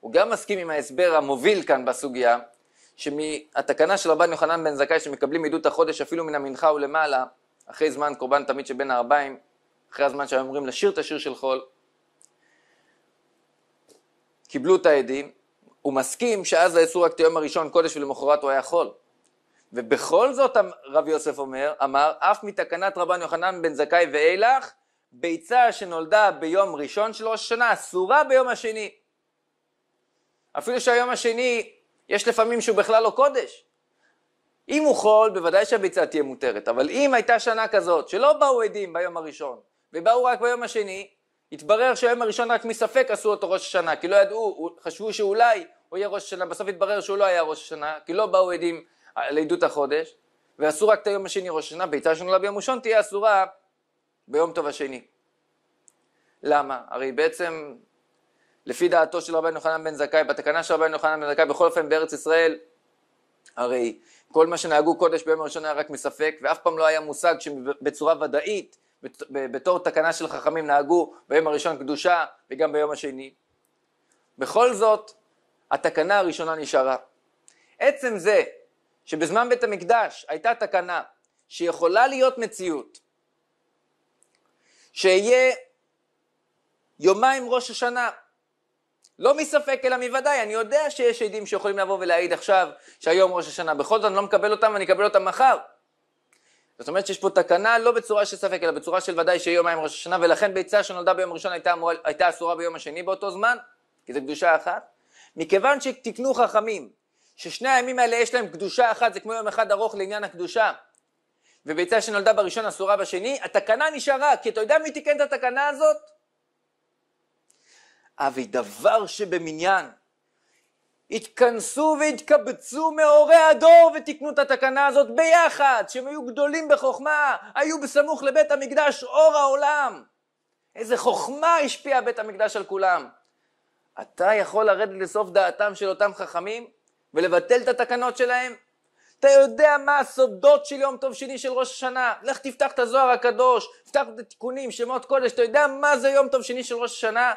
הוא גם מסכים עם ההסבר המוביל כאן בסוגיה, שמהתקנה של רבן יוחנן בן זכאי שמקבלים עדות החודש אפילו מן המנחה ולמעלה, אחרי זמן קורבן תמיד שבין הערביים, אחרי הזמן שהם אומרים לשיר את השיר של חול, קיבלו את העדים, הוא מסכים שאז האיסור רק את היום הראשון קודש ולמחרת הוא היה חול. ובכל זאת אמ, רבי יוסף אומר, אמר, אף מתקנת רבן יוחנן בן זכאי ואילך, ביצה שנולדה ביום ראשון של ראש השנה אסורה ביום השני. אפילו שהיום השני, יש לפעמים שהוא בכלל לא קודש. אם הוא חול, בוודאי שהביצה תהיה מותרת, אבל אם הייתה שנה כזאת, שלא באו עדים ביום הראשון, ובאו רק ביום השני, התברר שהיום הראשון רק מספק עשו אותו ראש השנה, כי לא ידעו, חשבו שאולי הוא יהיה ראש השנה, בסוף התברר שהוא לא היה ראש השנה, כי לא באו עדים אה, לעדות החודש, ועשו רק את היום השני ראש השנה, ביצה שנולדה לא ביום ראשון תהיה אסורה ביום טוב השני. למה? הרי בעצם, לפי דעתו של רבן יוחנן בן זכאי, בתקנה של רבן יוחנן בן זכאי, בכל אופן בארץ ישראל, הרי כל מה שנהגו קודש ביום הראשון היה רק מספק, ואף פעם לא היה מושג שבצורה ודאית בתור תקנה של חכמים נהגו ביום הראשון קדושה וגם ביום השני. בכל זאת, התקנה הראשונה נשארה. עצם זה שבזמן בית המקדש הייתה תקנה שיכולה להיות מציאות, שיהיה יומיים ראש השנה, לא מספק אלא מוודאי, אני יודע שיש עדים שיכולים לבוא ולהעיד עכשיו שהיום ראש השנה, בכל זאת אני לא מקבל אותם, אני אקבל אותם מחר. זאת אומרת שיש פה תקנה לא בצורה של ספק, אלא בצורה של ודאי שיהיה יומיים ראש השנה, ולכן ביצה שנולדה ביום ראשון הייתה, מועל, הייתה אסורה ביום השני באותו זמן, כי זו קדושה אחת. מכיוון שתיקנו חכמים, ששני הימים האלה יש להם קדושה אחת, זה כמו יום אחד ארוך לעניין הקדושה, וביצה שנולדה בראשון אסורה בשני, התקנה נשארה, כי אתה יודע מי תיקן את התקנה הזאת? אבי, דבר שבמניין, התכנסו והתקבצו מהורי הדור ותיקנו את התקנה הזאת ביחד, שהם היו גדולים בחוכמה, היו בסמוך לבית המקדש אור העולם. איזה חוכמה השפיע בית המקדש על כולם. אתה יכול לרדת לסוף דעתם של אותם חכמים ולבטל את התקנות שלהם? אתה יודע מה הסודות של יום טוב שני של ראש השנה. לך תפתח את הזוהר הקדוש, תפתח את התיקונים, שמות קודש, אתה יודע מה זה יום טוב שני של ראש השנה?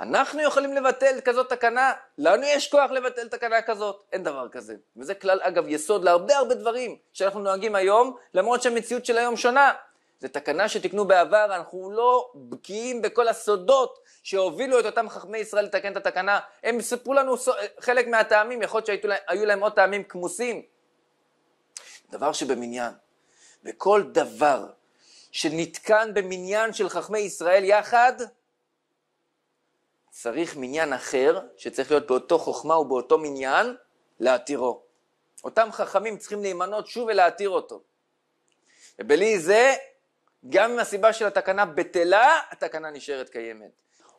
אנחנו יכולים לבטל כזאת תקנה, לנו יש כוח לבטל תקנה כזאת, אין דבר כזה. וזה כלל אגב יסוד להרבה הרבה דברים שאנחנו נוהגים היום, למרות שהמציאות של היום שונה. זו תקנה שתיקנו בעבר, אנחנו לא בקיאים בכל הסודות שהובילו את אותם חכמי ישראל לתקן את התקנה. הם סיפרו לנו חלק מהטעמים, יכול להיות שהיו להם עוד טעמים כמוסים. דבר שבמניין, בכל דבר שנתקן במניין של חכמי ישראל יחד, צריך מניין אחר, שצריך להיות באותו חוכמה ובאותו מניין, להתירו. אותם חכמים צריכים להימנות שוב ולהתיר אותו. ובלי זה, גם אם הסיבה של התקנה בטלה, התקנה נשארת קיימת.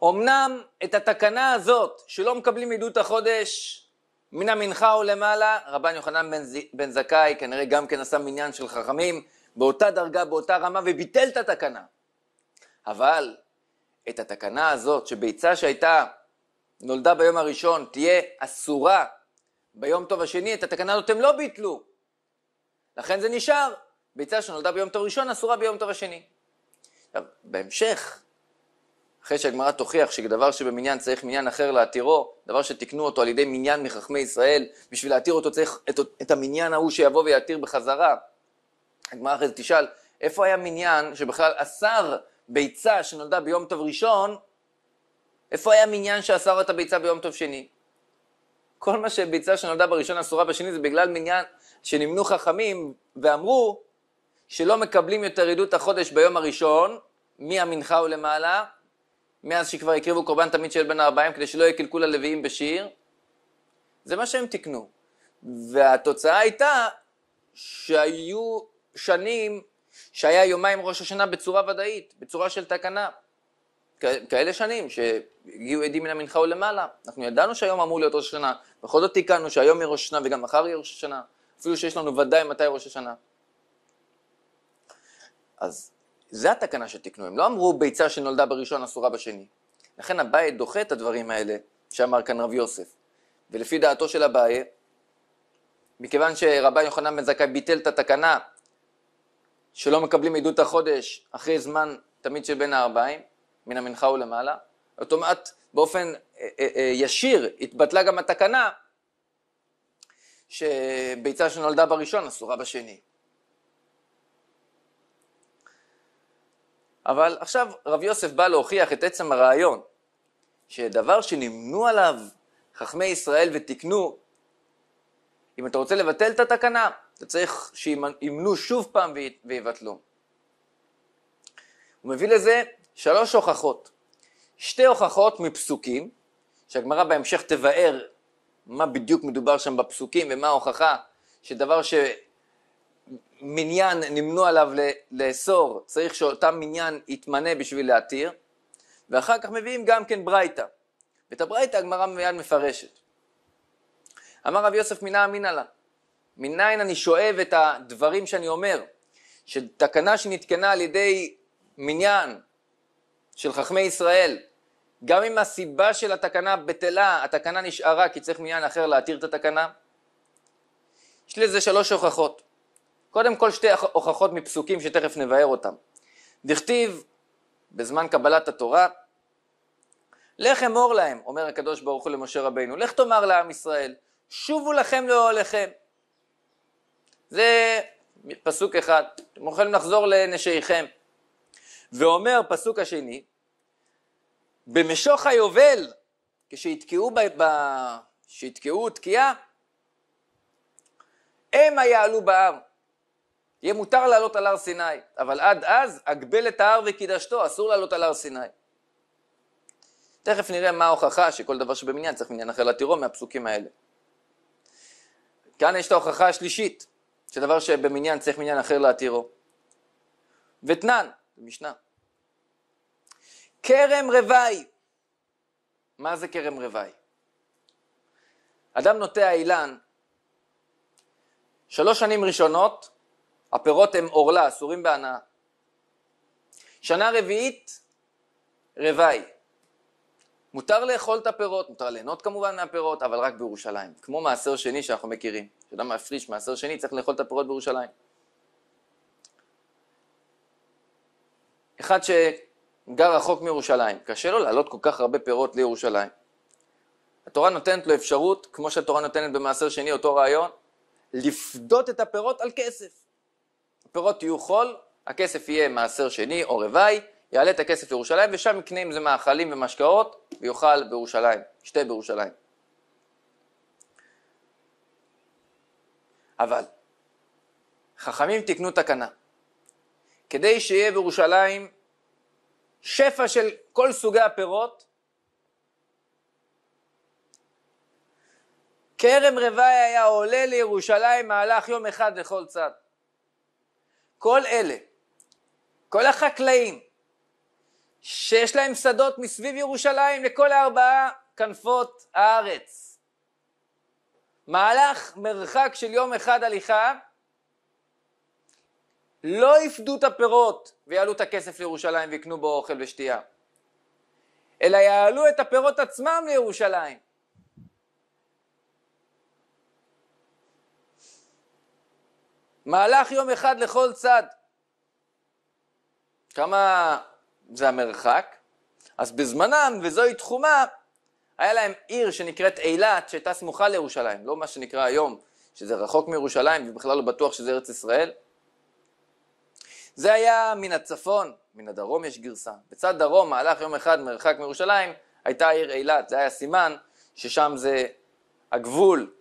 אמנם את התקנה הזאת, שלא מקבלים עדות החודש, מן המנחה או למעלה, רבן יוחנן בן, ז... בן זכאי כנראה גם כן עשה מניין של חכמים, באותה דרגה, באותה רמה, וביטל את התקנה. אבל את התקנה הזאת שביצה שהייתה, נולדה ביום הראשון, תהיה אסורה ביום טוב השני, את התקנה הזאת הם לא ביטלו. לכן זה נשאר, ביצה שנולדה ביום טוב ראשון אסורה ביום טוב השני. עכשיו, בהמשך, אחרי שהגמרא תוכיח שדבר שבמניין צריך מניין אחר להתירו, דבר שתיקנו אותו על ידי מניין מחכמי ישראל, בשביל להתיר אותו צריך את, את המניין ההוא שיבוא ויתיר בחזרה. הגמרא אחרי זה תשאל, איפה היה מניין שבכלל אסר ביצה שנולדה ביום טוב ראשון, איפה היה מניין שאסר את הביצה ביום טוב שני? כל מה שביצה שנולדה בראשון אסורה בשני זה בגלל מניין שנמנו חכמים ואמרו שלא מקבלים יותר עדות החודש ביום הראשון, מהמנחה ולמעלה, מאז שכבר הקריבו קורבן תמיד של בן ארבעים כדי שלא יקלקו ללוויים בשיר, זה מה שהם תיקנו. והתוצאה הייתה שהיו שנים שהיה יומיים ראש השנה בצורה ודאית, בצורה של תקנה. כאלה שנים שהגיעו עדים מן המנחה ולמעלה. אנחנו ידענו שהיום אמור להיות ראש השנה, בכל זאת תיקנו שהיום יהיה ראש השנה וגם מחר יהיה ראש השנה, אפילו שיש לנו ודאי מתי ראש השנה. אז זה התקנה שתיקנו, הם לא אמרו ביצה שנולדה בראשון אסורה בשני. לכן אביי דוחה את הדברים האלה שאמר כאן רב יוסף. ולפי דעתו של אביי, מכיוון שרבי יוחנן בן זכאי ביטל את התקנה שלא מקבלים עדות החודש אחרי זמן תמיד של בין הארבעים, מן המנחה ולמעלה, אוטומט באופן אה, אה, אה, ישיר התבטלה גם התקנה שביצה שנולדה בראשון אסורה בשני. אבל עכשיו רב יוסף בא להוכיח את עצם הרעיון, שדבר שנמנו עליו חכמי ישראל ותיקנו, אם אתה רוצה לבטל את התקנה, אתה צריך שימנו שוב פעם ויבטלו. הוא מביא לזה שלוש הוכחות. שתי הוכחות מפסוקים, שהגמרא בהמשך תבאר מה בדיוק מדובר שם בפסוקים ומה ההוכחה שדבר שמניין נמנו עליו לאסור, צריך שאותם מניין יתמנה בשביל להתיר, ואחר כך מביאים גם כן ברייתא. ואת הברייתא הגמרא מיד מפרשת. אמר רבי יוסף מינה אמינא לה, מניין אני שואב את הדברים שאני אומר? שתקנה שנתקנה על ידי מניין של חכמי ישראל, גם אם הסיבה של התקנה בטלה, התקנה נשארה כי צריך מניין אחר להתיר את התקנה. יש לזה שלוש הוכחות. קודם כל שתי הוכחות מפסוקים שתכף נבהר אותם. דכתיב בזמן קבלת התורה, לך אמור להם, אומר הקדוש ברוך הוא למשה רבינו, לך תאמר לעם ישראל, שובו לכם לאוהליכם. זה פסוק אחד. אתם יכולים לחזור לנשיכם. ואומר פסוק השני, במשוך היובל, כשיתקעו, ב... ב... שיתקעו תקיעה, המה יעלו בהר. יהיה מותר לעלות על הר סיני, אבל עד אז אגבל את ההר וקידשתו, אסור לעלות על הר סיני. תכף נראה מה ההוכחה שכל דבר שבמניין צריך מניין אחר להתירו מהפסוקים האלה. כאן יש את ההוכחה השלישית, שדבר שבמניין צריך מניין אחר להתירו. ותנן, משנה. כרם רוואי. מה זה כרם רוואי? אדם נוטע אילן, שלוש שנים ראשונות הפירות הם עורלה, אסורים בהנאה. שנה רביעית, רוואי. מותר לאכול את הפירות, מותר ליהנות כמובן מהפירות, אבל רק בירושלים, כמו מעשר שני שאנחנו מכירים. אתה יודע מה הפריש מעשר שני, צריך לאכול את הפירות בירושלים. אחד שגר רחוק מירושלים, קשה לו לעלות כל כך הרבה פירות לירושלים. התורה נותנת לו אפשרות, כמו שהתורה נותנת במעשר שני, אותו רעיון, לפדות את הפירות על כסף. הפירות יהיו חול, הכסף יהיה מעשר שני או רוואי, יעלה את הכסף לירושלים ושם יקנה עם זה מאכלים ומשקאות ויאכל בירושלים, ישתה בירושלים. אבל חכמים תיקנו תקנה. כדי שיהיה בירושלים שפע של כל סוגי הפירות, כרם רוואי היה עולה לירושלים מהלך יום אחד לכל צד. כל אלה, כל החקלאים שיש להם שדות מסביב ירושלים לכל ארבעה כנפות הארץ, מהלך מרחק של יום אחד הליכה, לא יפדו את הפירות ויעלו את הכסף לירושלים ויקנו בו אוכל ושתייה, אלא יעלו את הפירות עצמם לירושלים. מהלך יום אחד לכל צד. כמה זה המרחק? אז בזמנם, וזוהי תחומה, היה להם עיר שנקראת אילת, שהייתה סמוכה לירושלים, לא מה שנקרא היום, שזה רחוק מירושלים ובכלל לא בטוח שזה ארץ ישראל. זה היה מן הצפון, מן הדרום יש גרסה. בצד דרום מהלך יום אחד מרחק מירושלים, הייתה העיר אילת, זה היה סימן ששם זה הגבול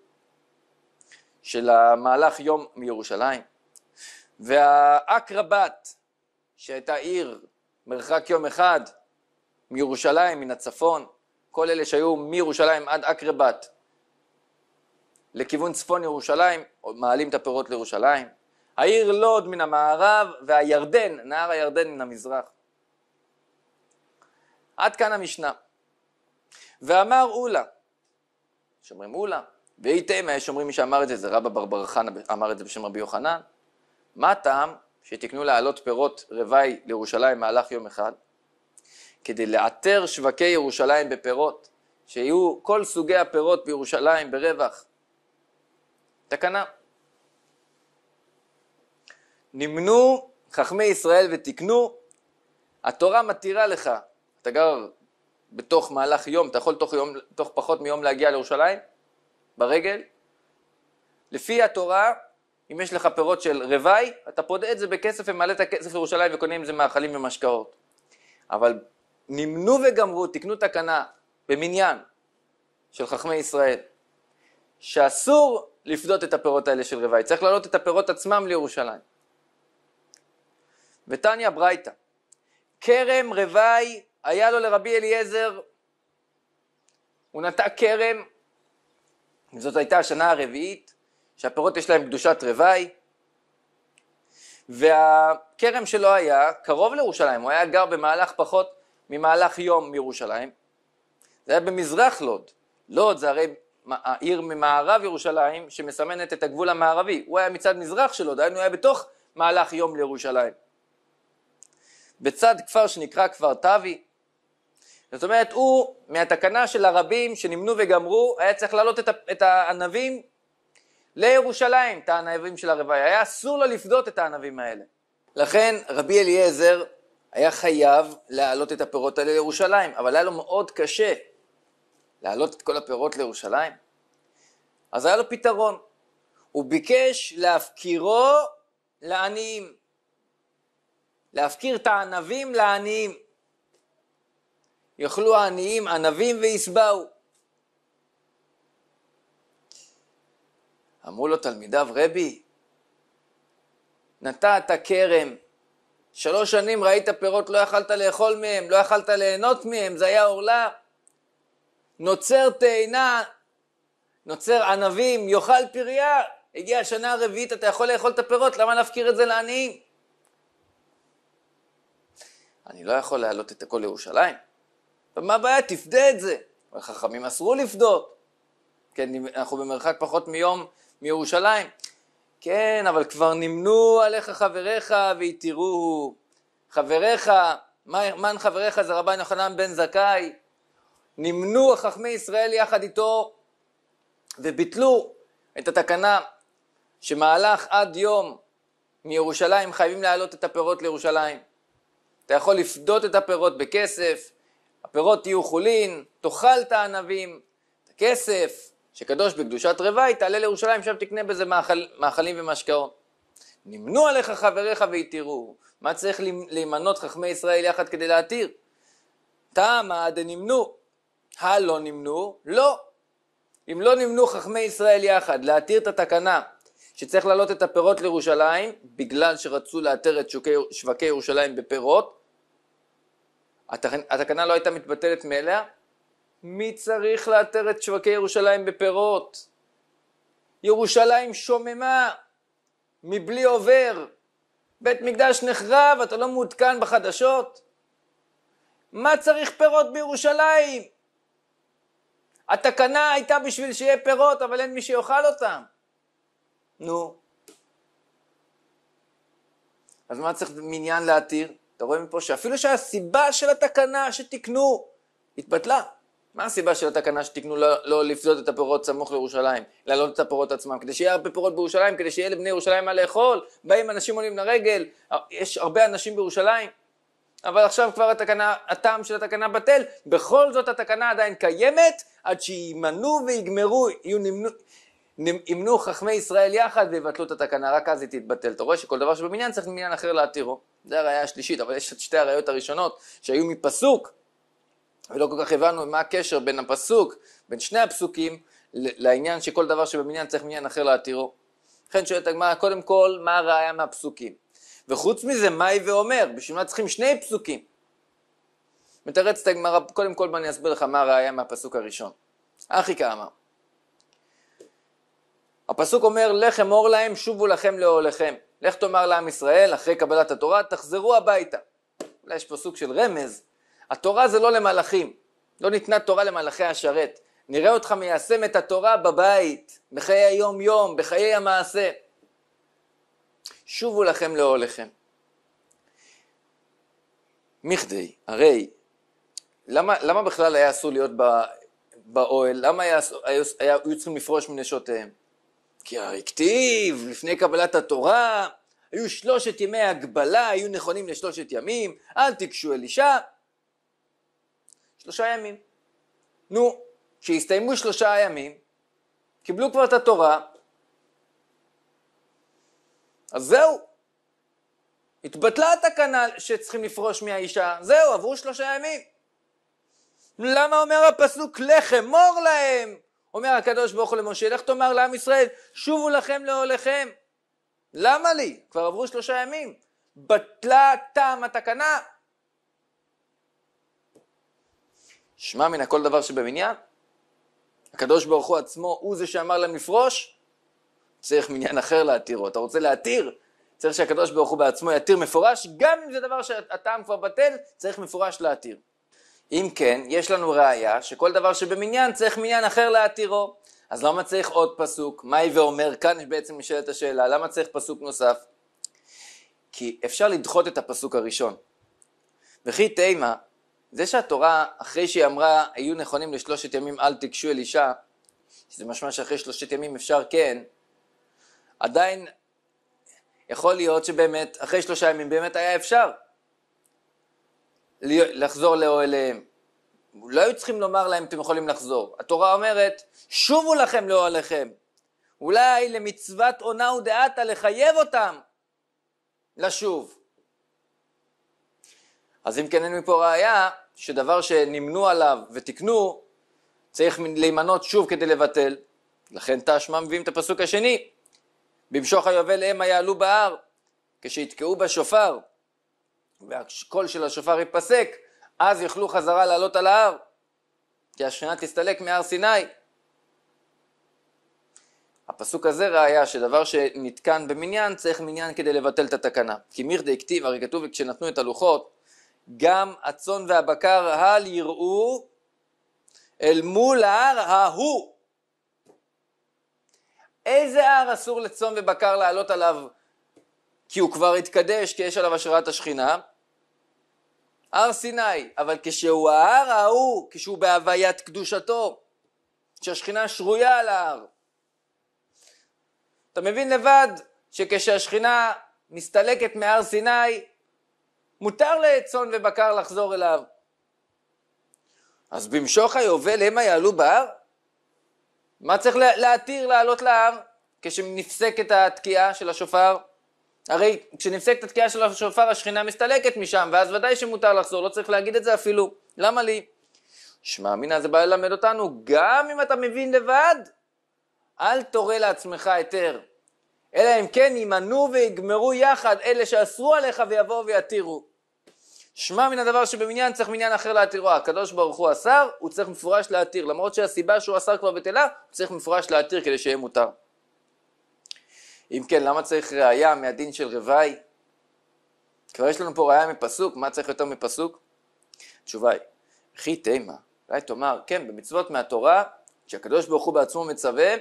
של המהלך יום מירושלים. והאקרבת, שהייתה עיר מרחק יום אחד מירושלים, מן הצפון, כל אלה שהיו מירושלים עד אקרבת לכיוון צפון ירושלים, מעלים את הפירות לירושלים. העיר לוד מן המערב והירדן, נהר הירדן מן המזרח. עד כאן המשנה. ואמר אולה, שומרים אולה, והייתם, יש אומרים מי שאמר את זה, זה רבא ברבר חנה אמר את זה בשם רבי יוחנן, מה הטעם שתקנו להעלות פירות רווי לירושלים מהלך יום אחד? כדי לאתר שווקי ירושלים בפירות, שיהיו כל סוגי הפירות בירושלים ברווח. תקנה. נמנו חכמי ישראל ותקנו, התורה מתירה לך, אתה גר בתוך מהלך יום, אתה יכול תוך, יום, תוך פחות מיום להגיע לירושלים, ברגל. לפי התורה, אם יש לך פירות של רוואי, אתה פודה את זה בכסף ומעלה את הכסף לירושלים וקונה עם זה מאכלים ומשקאות. אבל נמנו וגמרו, תקנו תקנה במניין של חכמי ישראל, שאסור לפדות את הפירות האלה של רבעי, צריך להעלות את הפירות עצמם לירושלים. וטניה ברייתא, כרם רבעי היה לו לרבי אליעזר, הוא נטע כרם, זאת הייתה השנה הרביעית, שהפירות יש להם קדושת רבעי, והכרם שלו היה קרוב לירושלים, הוא היה גר במהלך פחות ממהלך יום מירושלים, זה היה במזרח לוד, לוד זה הרי העיר ממערב ירושלים שמסמנת את הגבול המערבי, הוא היה מצד מזרח של לוד, היינו היה בתוך מהלך יום לירושלים. בצד כפר שנקרא כפר תבי, זאת אומרת הוא מהתקנה של הרבים שנמנו וגמרו היה צריך להעלות את, הענבים לירושלים, את הענבים של הרוויה, היה אסור לו לפדות את הענבים האלה. לכן רבי אליעזר היה חייב להעלות את הפירות האלה לירושלים, אבל היה לו מאוד קשה להעלות את כל הפירות לירושלים. אז היה לו פתרון, הוא ביקש להפקירו לעניים, להפקיר את הענבים לעניים. יאכלו העניים ענבים וישבעו. אמרו לו תלמידיו, רבי, נתת כרם שלוש שנים ראית פירות, לא יכלת לאכול מהם, לא יכלת ליהנות מהם, זה היה עורלה. נוצר תאנה, נוצר ענבים, יאכל פריה. הגיעה השנה הרביעית, אתה יכול לאכול את הפירות, למה להפקיר את זה לעניים? אני לא יכול להעלות את הכל לירושלים. ומה הבעיה? תפדה את זה. חכמים אסרו לפדות, כן, אנחנו במרחק פחות מיום מירושלים. כן, אבל כבר נמנו עליך חבריך והתירוהו. חבריך, מן חבריך זה רבן יוחנן בן זכאי, נמנו חכמי ישראל יחד איתו וביטלו את התקנה שמהלך עד יום מירושלים חייבים להעלות את הפירות לירושלים. אתה יכול לפדות את הפירות בכסף, הפירות יהיו חולין, תאכל את הענבים, את הכסף, שקדוש בקדושת רבעי, תעלה לירושלים, שם תקנה בזה מאכל, מאכלים ומשקאות. נמנו עליך חבריך והתירו. מה צריך להימנות חכמי ישראל יחד כדי להתיר? תמה דנמנו. הלא נמנו? לא. אם לא נמנו חכמי ישראל יחד להתיר את התקנה שצריך להעלות את הפירות לירושלים בגלל שרצו לאתר את שוקי, שווקי ירושלים בפירות, התקנה לא הייתה מתבטלת מאליה, מי צריך לאתר את שווקי ירושלים בפירות? ירושלים שוממה, מבלי עובר. בית מקדש נחרב, אתה לא מעודכן בחדשות? מה צריך פירות בירושלים? התקנה הייתה בשביל שיהיה פירות, אבל אין מי שיאכל אותם. נו. אז מה צריך מניין להתיר? אתה רואה מפה שאפילו שהסיבה של התקנה שתיקנו התבטלה. מה הסיבה של התקנה שתקנו לא, לא לפזות את הפירות סמוך לירושלים, להעלות את הפירות עצמם, כדי שיהיה הרבה פירות בירושלים, כדי שיהיה לבני ירושלים מה לאכול, באים אנשים עולים לרגל, יש הרבה אנשים בירושלים, אבל עכשיו כבר התקנה, הטעם של התקנה בטל, בכל זאת התקנה עדיין קיימת, עד שימנו ויגמרו, יהיו נמנו, ימנו חכמי ישראל יחד ויבטלו את התקנה, רק אז היא תתבטל. אתה רואה שכל דבר שבמניין צריך מניין אחר להתירו. זה הראייה השלישית, אבל יש את שתי הראיות הראשונות שהיו מפסוק ולא כל כך הבנו מה הקשר בין הפסוק, בין שני הפסוקים, לעניין שכל דבר שבמניין צריך מניין אחר להתירו. לכן שואלת הגמרא, קודם כל, מה הראייה מהפסוקים? וחוץ מזה, מה מהי ואומר? בשביל מה צריכים שני פסוקים? מתרצת הגמרא, קודם כל בוא אני אסביר לך מה הראייה מהפסוק הראשון. אחי כאמר. הפסוק אומר, לך אמור להם, שובו לכם לאוהליכם. לך תאמר לעם ישראל, אחרי קבלת התורה, תחזרו הביתה. אולי יש פה סוג של רמז, התורה זה לא למלאכים, לא ניתנה תורה למלאכי השרת. נראה אותך מיישם את התורה בבית, בחיי היום יום, בחיי המעשה. שובו לכם לאוהליכם. מכדי, הרי, למה, למה בכלל היה אסור להיות באוהל? למה היה, היה, היה, היו צריכים לפרוש מנשותיהם? כי הרי לפני קבלת התורה, היו שלושת ימי הגבלה, היו נכונים לשלושת ימים, אל תיגשו אל אישה, שלושה ימים. נו, כשהסתיימו שלושה הימים, קיבלו כבר את התורה, אז זהו. התבטלה התקנה שצריכים לפרוש מהאישה, זהו, עברו שלושה ימים. למה אומר הפסוק לך אמור להם? אומר הקדוש ברוך הוא למשה, לך תאמר לעם ישראל, שובו לכם לאוהליכם. למה לי? כבר עברו שלושה ימים. בטלה טעם התקנה. שמע מן הכל דבר שבמניין? הקדוש ברוך הוא עצמו הוא זה שאמר להם לפרוש? צריך מניין אחר להתירו. אתה רוצה להתיר? צריך שהקדוש ברוך הוא בעצמו יתיר מפורש, גם אם זה דבר שהטעם כבר בטל, צריך מפורש להתיר. אם כן, יש לנו ראיה שכל דבר שבמניין צריך מניין אחר להתירו. אז למה צריך עוד פסוק? מה הווה אומר? כאן בעצם נשאלת השאלה, למה צריך פסוק נוסף? כי אפשר לדחות את הפסוק הראשון. וכי תימה, זה שהתורה, אחרי שהיא אמרה, היו נכונים לשלושת ימים אל תיגשו אל אישה, שזה משמע שאחרי שלושת ימים אפשר כן, עדיין יכול להיות שבאמת, אחרי שלושה ימים באמת היה אפשר לחזור לאוהליהם. לא היו צריכים לומר להם אתם יכולים לחזור. התורה אומרת, שובו לכם לאוהליכם. אולי למצוות עונה ודעתה לחייב אותם לשוב. אז אם כן אין מפה ראייה שדבר שנמנו עליו ותיקנו, צריך להימנות שוב כדי לבטל. לכן תשמע מביאים את הפסוק השני, במשוך היובל המה יעלו בהר, כשיתקעו בשופר, והקול של השופר ייפסק, אז יוכלו חזרה לעלות על ההר, כי השכינה תסתלק מהר סיני. הפסוק הזה ראיה שדבר שנתקן במניין צריך מניין כדי לבטל את התקנה. כי מירדה הכתיב, הרי כתוב כשנתנו את הלוחות, גם הצאן והבקר הל יראו אל מול ההר ההוא. איזה הר אסור לצאן ובקר לעלות עליו כי הוא כבר התקדש, כי יש עליו השראת השכינה? הר סיני, אבל כשהוא ההר ההוא, כשהוא בהוויית קדושתו, כשהשכינה שרויה על ההר. אתה מבין לבד שכשהשכינה מסתלקת מהר סיני, מותר לצאן ובקר לחזור אליו. אז במשוך היובל המה יעלו בהר? מה צריך להתיר לעלות להר כשנפסק את התקיעה של השופר? הרי כשנפסק את התקיעה של השופר השכינה מסתלקת משם, ואז ודאי שמותר לחזור, לא צריך להגיד את זה אפילו. למה לי? שמע אמינא זה בא ללמד אותנו, גם אם אתה מבין לבד, אל תורה לעצמך היתר. אלא אם כן יימנו ויגמרו יחד אלה שאסרו עליך ויבואו ויתירו. שמע מן הדבר שבמניין צריך מניין אחר להתירו. הקדוש ברוך הוא אסר, הוא צריך מפורש להתיר. למרות שהסיבה שהוא אסר כבר בטלה, הוא צריך מפורש להתיר כדי שיהיה מותר. אם כן, למה צריך ראייה מהדין של רוואי? כבר יש לנו פה ראייה מפסוק, מה צריך יותר מפסוק? התשובה היא, חי תימה, אולי תאמר, כן, במצוות מהתורה, שהקדוש ברוך הוא בעצמו מצווה,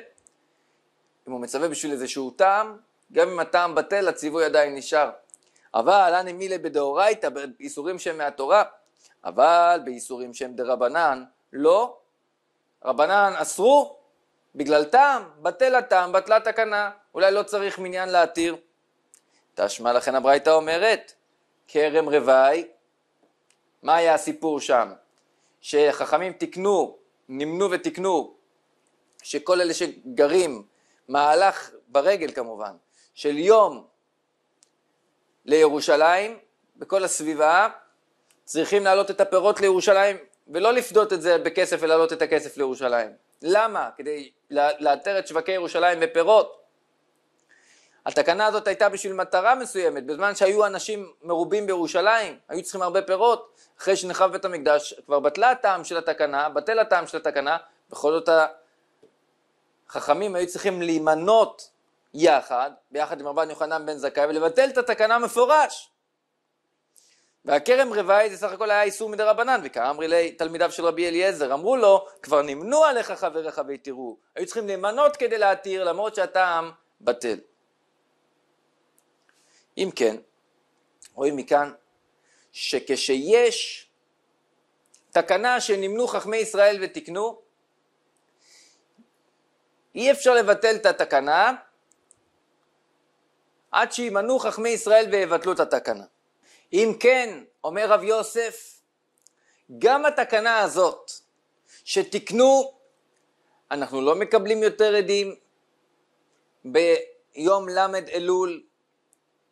אם הוא מצווה בשביל איזשהו טעם, גם אם הטעם בטל, הציווי עדיין נשאר. אבל הנה מילא בדאורייתא, באיסורים שהם מהתורה, אבל באיסורים שהם דרבנן, לא. רבנן אסרו בגלל טעם, בטל הטעם, בטלה תקנה, אולי לא צריך מניין להתיר. תשמע לכן הברייתא אומרת, כרם רוואי, מה היה הסיפור שם? שחכמים תיקנו, נמנו ותיקנו, שכל אלה שגרים, מהלך ברגל כמובן, של יום לירושלים, בכל הסביבה, צריכים להעלות את הפירות לירושלים, ולא לפדות את זה בכסף ולהעלות את הכסף לירושלים. למה? כדי לאתר את שווקי ירושלים בפירות. התקנה הזאת הייתה בשביל מטרה מסוימת, בזמן שהיו אנשים מרובים בירושלים, היו צריכים הרבה פירות, אחרי שנחרב בית המקדש, כבר בטלה הטעם של התקנה, בטל הטעם של התקנה, בכל זאת החכמים היו צריכים להימנות יחד, ביחד עם רבן יוחנן בן זכאי, ולבטל את התקנה מפורש. והכרם רבעי זה סך הכל היה איסור מדי רבנן, וכאמרי לתלמידיו של רבי אליעזר, אמרו לו, כבר נמנו עליך חבריך ותראו, היו צריכים להימנות כדי להתיר, למרות שהטעם בטל. אם כן, רואים מכאן שכשיש תקנה שנמנו חכמי ישראל ותיקנו, אי אפשר לבטל את התקנה עד שימנו חכמי ישראל ויבטלו את התקנה. אם כן, אומר רב יוסף, גם התקנה הזאת שתיקנו, אנחנו לא מקבלים יותר עדים ביום ל' אלול,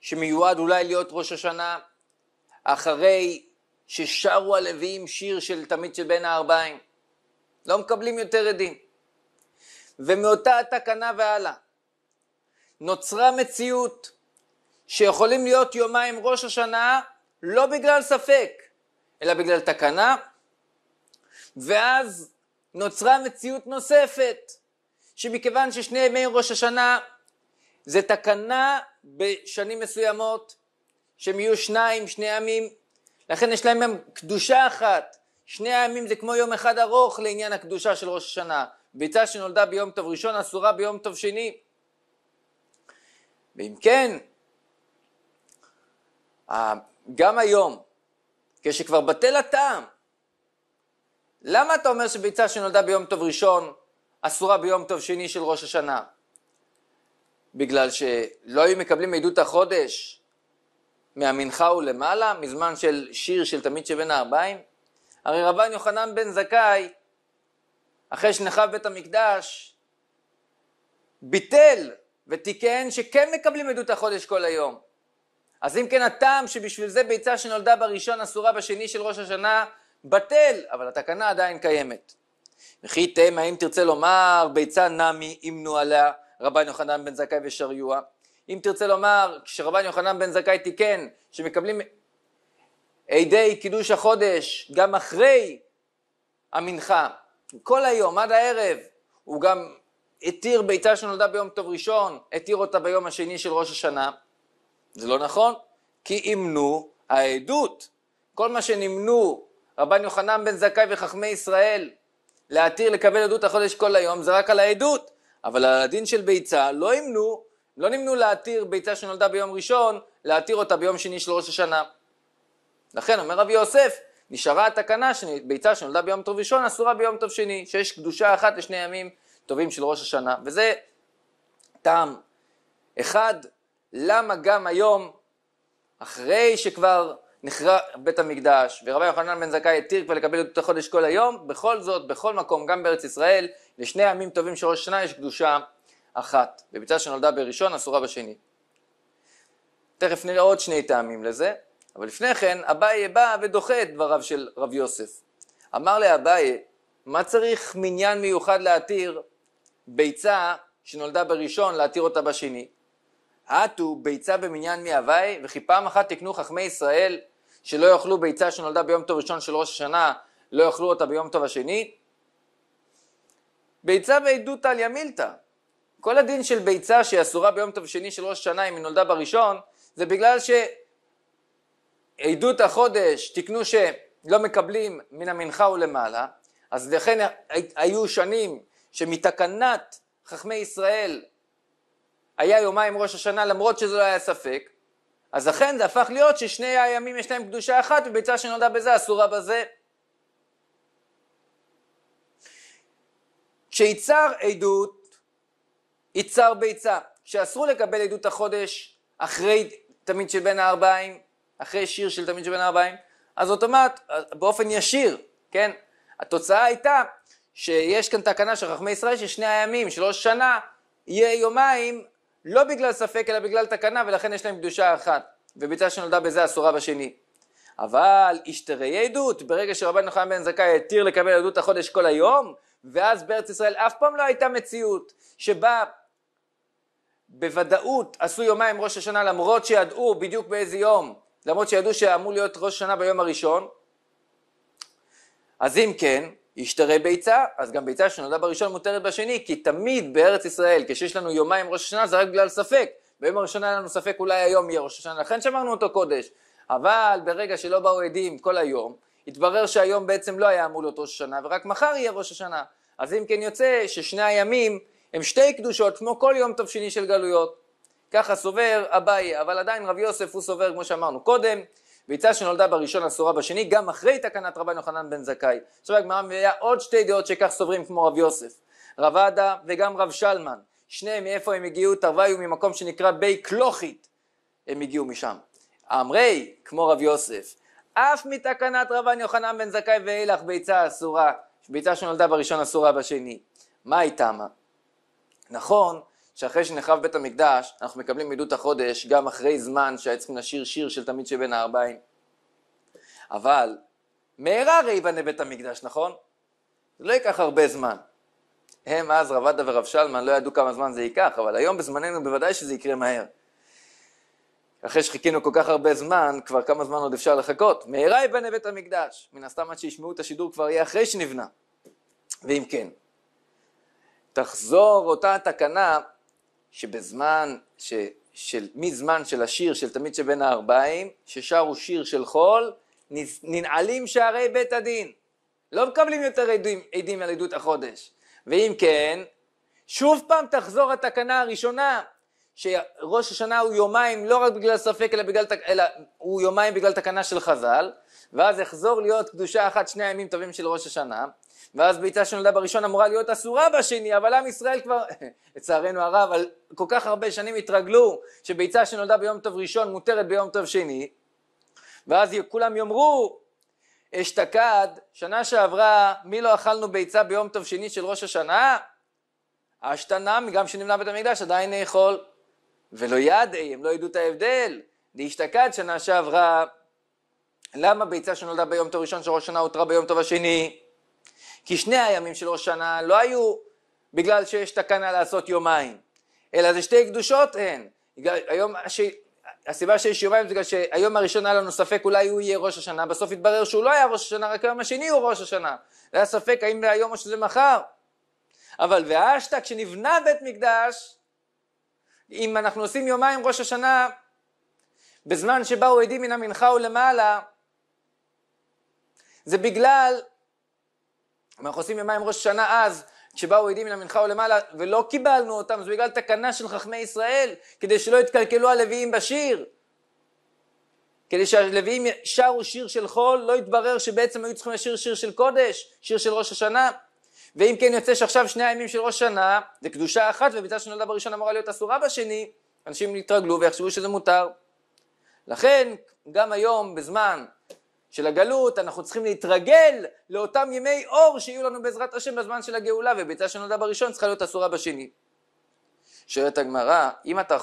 שמיועד אולי להיות ראש השנה, אחרי ששרו הלוויים שיר של תמיד של בין הארבעים. לא מקבלים יותר עדים. ומאותה התקנה והלאה, נוצרה מציאות שיכולים להיות יומיים ראש השנה לא בגלל ספק, אלא בגלל תקנה, ואז נוצרה מציאות נוספת, שמכיוון ששני ימי ראש השנה זה תקנה בשנים מסוימות, שהם יהיו שניים, שני ימים, לכן יש להם קדושה אחת, שני הימים זה כמו יום אחד ארוך לעניין הקדושה של ראש השנה, ביצה שנולדה ביום טוב ראשון אסורה ביום טוב שני, ואם כן, אה, גם היום, כשכבר בטל הטעם, למה אתה אומר שביצה שנולדה ביום טוב ראשון אסורה ביום טוב שני של ראש השנה? בגלל שלא היו מקבלים עדות החודש מהמנחה ולמעלה, מזמן של שיר של תמיד שבין הארבעים? הרי רבן יוחנן בן זכאי, אחרי שנחב בית המקדש, ביטל ותיקן שכן מקבלים עדות החודש כל היום. אז אם כן הטעם שבשביל זה ביצה שנולדה בראשון אסורה בשני של ראש השנה בטל, אבל התקנה עדיין קיימת. וכי תמה אם תרצה לומר ביצה נמי אמנו עליה רבן יוחנן בן זכאי ושריוע. אם תרצה לומר כשרבן יוחנן בן זכאי תיקן שמקבלים עדי קידוש החודש גם אחרי המנחה, כל היום עד הערב, הוא גם התיר ביצה שנולדה ביום טוב ראשון, התיר אותה ביום השני של ראש השנה. זה לא נכון, כי אימנו העדות. כל מה שנמנו רבן יוחנן בן זכאי וחכמי ישראל להתיר לקבל עדות החודש כל היום זה רק על העדות, אבל על הדין של ביצה לא אימנו, לא נמנו להתיר ביצה שנולדה ביום ראשון, להתיר אותה ביום שני של ראש השנה. לכן אומר רבי יוסף, נשארה התקנה שביצה שנולדה ביום טוב ראשון אסורה ביום טוב שני, שיש קדושה אחת לשני ימים טובים של ראש השנה, וזה טעם אחד, למה גם היום, אחרי שכבר נחרב בית המקדש, ורבי יוחנן בן זכאי התיר כבר לקבל את החודש כל היום, בכל זאת, בכל מקום, גם בארץ ישראל, לשני עמים טובים של ראש השנה יש קדושה אחת, בביצה שנולדה בראשון, אסורה בשני. תכף נראה עוד שני טעמים לזה, אבל לפני כן, אביי בא ודוחה את דבריו של רב יוסף. אמר לאביי, מה צריך מניין מיוחד להתיר ביצה שנולדה בראשון להתיר אותה בשני. עטו ביצה במניין מהווי וכי פעם אחת תקנו חכמי ישראל שלא יאכלו ביצה שנולדה ביום טוב ראשון של ראש השנה לא יאכלו אותה ביום טוב השני. ביצה ועדותא על ימילתא כל הדין של ביצה שהיא אסורה ביום טוב שני של ראש השנה אם היא נולדה בראשון זה בגלל שעדות החודש תקנו שלא מקבלים מן המנחה ולמעלה אז לכן היו שנים שמתקנת חכמי ישראל היה יומיים ראש השנה למרות שזה לא היה ספק, אז אכן זה הפך להיות ששני הימים יש להם קדושה אחת וביצה שנולדה בזה אסורה בזה. כשיצר עדות, ייצר ביצה. שאסרו לקבל עדות החודש אחרי תמיד של בין הארבעיים, אחרי שיר של תמיד של בין הארבעיים, אז אוטומט, באופן ישיר, כן? התוצאה הייתה שיש כאן תקנה של חכמי ישראל ששני הימים, שלוש שנה, יהיה יומיים, לא בגלל ספק אלא בגלל תקנה ולכן יש להם קדושה אחת, וביצה שנולדה בזה אסורה בשני. אבל אשתרי עדות, ברגע שרבן יוחנן בן זכאי התיר לקבל עדות החודש כל היום, ואז בארץ ישראל אף פעם לא הייתה מציאות שבה בוודאות עשו יומיים ראש השנה למרות שידעו בדיוק באיזה יום, למרות שידעו שאמור להיות ראש השנה ביום הראשון. אז אם כן, ישתרה ביצה, אז גם ביצה שנולדה בראשון מותרת בשני, כי תמיד בארץ ישראל, כשיש לנו יומיים ראש השנה, זה רק בגלל ספק. ביום הראשון היה לנו ספק אולי היום יהיה ראש השנה, לכן שמרנו אותו קודש. אבל ברגע שלא באו עדים כל היום, התברר שהיום בעצם לא היה אמור להיות ראש השנה, ורק מחר יהיה ראש השנה. אז אם כן יוצא ששני הימים הם שתי קדושות, כמו כל יום טוב שני של גלויות. ככה סובר אביי, אבל עדיין רבי יוסף הוא סובר, כמו שאמרנו קודם, ביצה שנולדה בראשון אסורה בשני, גם אחרי תקנת רבן יוחנן בן זכאי. עכשיו הגמרא מביאה עוד שתי דעות שכך סוברים כמו רב יוסף. רב עדה וגם רב שלמן, שניהם מאיפה הם הגיעו? תרוויו ממקום שנקרא בי קלוחית, הם הגיעו משם. אמרי, כמו רב יוסף, אף מתקנת רבן יוחנן בן זכאי ואילך ביצה אסורה, ביצה שנולדה בראשון אסורה בשני. מה היא תמה? נכון שאחרי שנחרב בית המקדש, אנחנו מקבלים עדות החודש גם אחרי זמן שהיה צריכים לשיר שיר של תמיד שבין הארבעים. אבל, מהרה הרי ייבנה בית המקדש, נכון? זה לא ייקח הרבה זמן. הם אז, רב עדה ורב שלמן, לא ידעו כמה זמן זה ייקח, אבל היום בזמננו בוודאי שזה יקרה מהר. אחרי שחיכינו כל כך הרבה זמן, כבר כמה זמן עוד אפשר לחכות? מהרה ייבנה בית המקדש. מן הסתם עד שישמעו את השידור כבר יהיה אחרי שנבנה. ואם כן, תחזור אותה תקנה שבזמן, ש, של, מזמן של השיר של תמיד שבין הארבעים, ששרו שיר של חול, ננעלים שערי בית הדין. לא מקבלים יותר עדים, עדים על עדות החודש. ואם כן, שוב פעם תחזור התקנה הראשונה, שראש השנה הוא יומיים לא רק בגלל ספק אלא, בגלל, אלא הוא יומיים בגלל תקנה של חז"ל, ואז יחזור להיות קדושה אחת שני הימים טובים של ראש השנה, ואז ביצה שנולדה בראשון אמורה להיות אסורה בשני, אבל עם ישראל כבר, לצערנו הרב, על כל כך הרבה שנים התרגלו שביצה שנולדה ביום טוב ראשון מותרת ביום טוב שני, ואז כולם יאמרו, אשתקד, שנה שעברה, מי לא אכלנו ביצה ביום טוב שני של ראש השנה? אשתנם, גם שנבנה בית המקדש, עדיין נאכול. ולא ידעי, אה, הם לא ידעו את ההבדל. דאשתקד שנה שעברה, למה ביצה שנולדה ביום טוב ראשון של ראש השנה הותרה ביום טוב השני? כי שני הימים של ראש שנה לא היו בגלל שיש תקנה לעשות יומיים, אלא זה שתי קדושות הן. היום, ש... הסיבה שיש יומיים זה בגלל שהיום הראשון היה לנו ספק אולי הוא יהיה ראש השנה, בסוף התברר שהוא לא היה ראש השנה, רק היום השני הוא ראש השנה. היה ספק האם זה היום או שזה מחר. אבל ואשתא כשנבנה בית מקדש, אם אנחנו עושים יומיים ראש השנה, בזמן שבאו עדים מן המנחה ולמעלה, זה בגלל אנחנו עושים ימיים ראש השנה אז, כשבאו עדים מן המנחה ולמעלה, ולא קיבלנו אותם, זה בגלל תקנה של חכמי ישראל, כדי שלא יתקלקלו הלוויים בשיר. כדי שהלוויים שרו שיר של חול, לא יתברר שבעצם היו צריכים לשיר שיר של קודש, שיר של ראש השנה. ואם כן יוצא שעכשיו שני הימים של ראש שנה, זה קדושה אחת, ובצד שנולדה בראשון אמורה להיות אסורה בשני, אנשים יתרגלו ויחשבו שזה מותר. לכן, גם היום, בזמן של הגלות, אנחנו צריכים להתרגל לאותם ימי אור שיהיו לנו בעזרת השם בזמן של הגאולה, וביצה שנולדה בראשון צריכה להיות אסורה בשני. שואלת הגמרא, אם אתה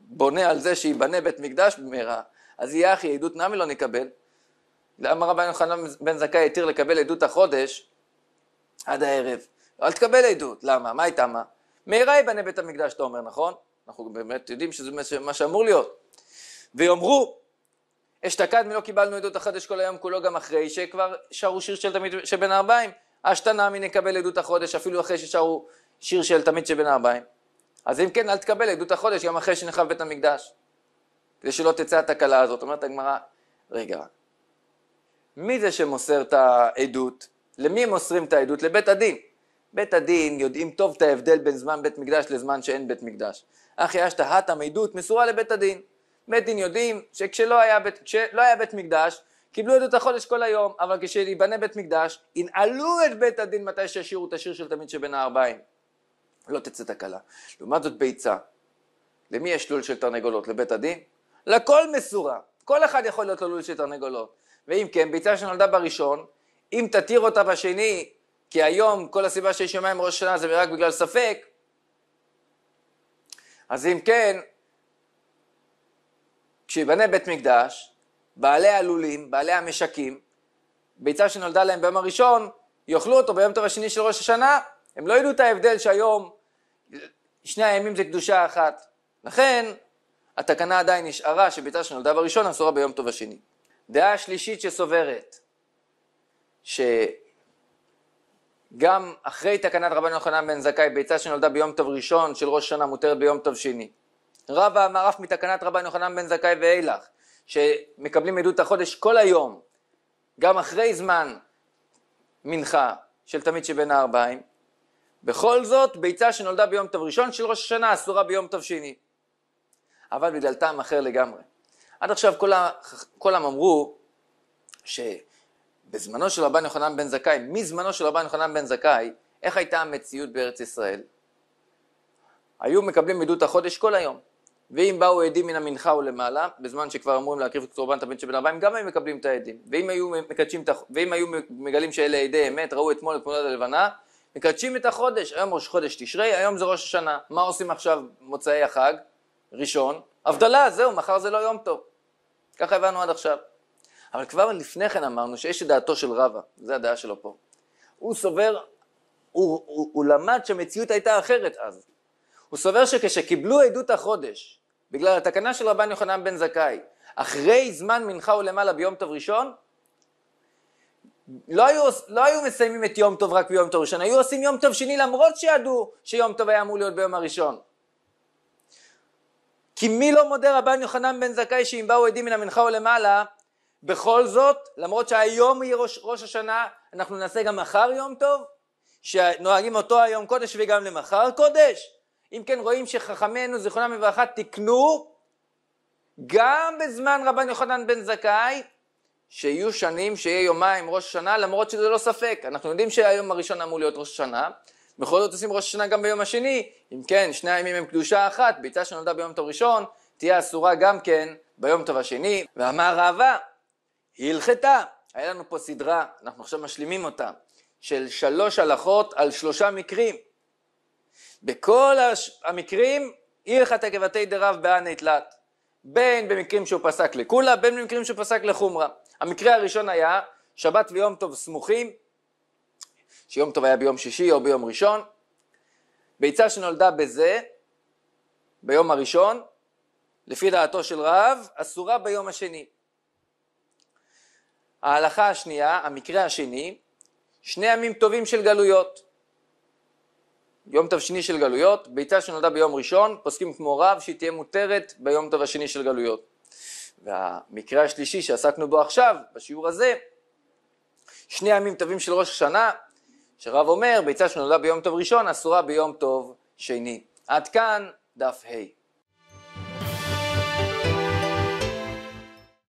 בונה על זה שייבנה בית מקדש במהרה, אז יהיה אחי, עדות נמי לא נקבל. למה רבי יוחנן בן זכאי התיר לקבל עדות החודש עד הערב? אל תקבל עדות, למה? מה הייתה מה? מהרה ייבנה בית המקדש, אתה אומר, נכון? אנחנו באמת יודעים שזה מה שאמור להיות. ויאמרו, אשתקד מלא קיבלנו עדות החדש כל היום כולו גם אחרי שכבר שרו שיר של תמיד שבין הארבעים. אשתנמי נקבל עדות החודש אפילו אחרי ששרו שיר של תמיד שבין הארבעים. אז אם כן אל תקבל עדות החודש גם אחרי שנחרב בית המקדש. כדי שלא תצא התקלה הזאת. אומרת הגמרא, רגע, מי זה שמוסר את העדות? למי הם מוסרים את העדות? לבית הדין. בית הדין יודעים טוב את ההבדל בין זמן בית מקדש לזמן שאין בית מקדש. אחי אשתא התם עדות מסורה לבית הדין. בית דין יודעים שכשלא היה בית, כשלא היה בית מקדש, קיבלו עדות החודש כל היום, אבל כשייבנה בית מקדש, ינעלו את בית הדין מתי שישירו את השיר של תמיד שבין הארבעים. לא תצא תקלה. לעומת זאת ביצה, למי יש לול של תרנגולות? לבית הדין? לכל מסורה. כל אחד יכול להיות לו לול של תרנגולות. ואם כן, ביצה שנולדה בראשון, אם תתיר אותה בשני, כי היום כל הסיבה שיש יומיים ראש שנה זה רק בגלל ספק, אז אם כן, כשיבנה בית מקדש, בעלי הלולים, בעלי המשקים, ביצה שנולדה להם ביום הראשון, יאכלו אותו ביום טוב השני של ראש השנה, הם לא ידעו את ההבדל שהיום שני הימים זה קדושה אחת. לכן התקנה עדיין נשארה שביצה שנולדה בראשון אסורה ביום טוב השני. דעה שלישית שסוברת שגם אחרי תקנת רבן יוחנן בן זכאי ביצה שנולדה ביום טוב ראשון של ראש שנה מותרת ביום טוב שני. רבא אמר אף מתקנת רבן יוחנן בן זכאי ואילך, שמקבלים עדות החודש כל היום, גם אחרי זמן מנחה של תמיד שבין הארבעיים בכל זאת, ביצה שנולדה ביום טוב ראשון של ראש השנה אסורה ביום טוב שני. אבל בגלל טעם אחר לגמרי. עד עכשיו כולם, כולם אמרו שבזמנו של רבן יוחנן בן זכאי, מזמנו של רבן יוחנן בן זכאי, איך הייתה המציאות בארץ ישראל? היו מקבלים עדות החודש כל היום. ואם באו עדים מן המנחה ולמעלה, בזמן שכבר אמורים להקריב את קורבן תבין שבן ארבעים, גם הם מקבלים את העדים. ואם היו, מקדשים, ואם היו מגלים שאלה עדי אמת, ראו אתמול את תמונת הלבנה, מקדשים את החודש, היום ראש חודש תשרי, היום זה ראש השנה. מה עושים עכשיו מוצאי החג? ראשון, הבדלה, זהו, מחר זה לא יום טוב. ככה הבנו עד עכשיו. אבל כבר לפני כן אמרנו שיש את דעתו של רבא, זו הדעה שלו פה. הוא סובר, הוא, הוא, הוא, הוא למד שהמציאות הייתה אחרת אז. הוא סובר שכשקיבלו עדות החודש, בגלל התקנה של רבן יוחנן בן זכאי, אחרי זמן מנחה ולמעלה ביום טוב ראשון, לא היו, לא היו מסיימים את יום טוב רק ביום טוב ראשון, היו עושים יום טוב שני למרות שידעו שיום טוב היה אמור להיות ביום הראשון. כי מי לא מודה רבן יוחנן בן זכאי שאם באו עדים מן המנחה ולמעלה, בכל זאת, למרות שהיום יהיה ראש, ראש השנה, אנחנו נעשה גם מחר יום טוב, שנוהגים אותו היום קודש וגם למחר קודש, אם כן רואים שחכמינו זיכרונם לברכה תיקנו גם בזמן רבן יוחנן בן זכאי שיהיו שנים שיהיה יומיים ראש שנה למרות שזה לא ספק אנחנו יודעים שהיום הראשון אמור להיות ראש שנה בכל זאת עושים ראש שנה גם ביום השני אם כן שני הימים הם קדושה אחת ביצה שנולדה ביום טוב ראשון תהיה אסורה גם כן ביום טוב השני ואמר ראווה היא הלכתה היה לנו פה סדרה אנחנו עכשיו משלימים אותה של שלוש הלכות על שלושה מקרים בכל הש... המקרים, הלכת גבתי דרב באנה תלת. בין במקרים שהוא פסק לקולה, בין במקרים שהוא פסק לחומרה. המקרה הראשון היה שבת ויום טוב סמוכים, שיום טוב היה ביום שישי או ביום ראשון. ביצה שנולדה בזה, ביום הראשון, לפי דעתו של רב, אסורה ביום השני. ההלכה השנייה, המקרה השני, שני ימים טובים של גלויות. יום טוב שני של גלויות, ביצה שנולדה ביום ראשון, פוסקים כמו רב שהיא תהיה מותרת ביום טוב השני של גלויות. והמקרה השלישי שעסקנו בו עכשיו, בשיעור הזה, שני ימים טובים של ראש השנה, שרב אומר, ביצה שנולדה ביום טוב ראשון, אסורה ביום טוב שני. עד כאן דף ה'.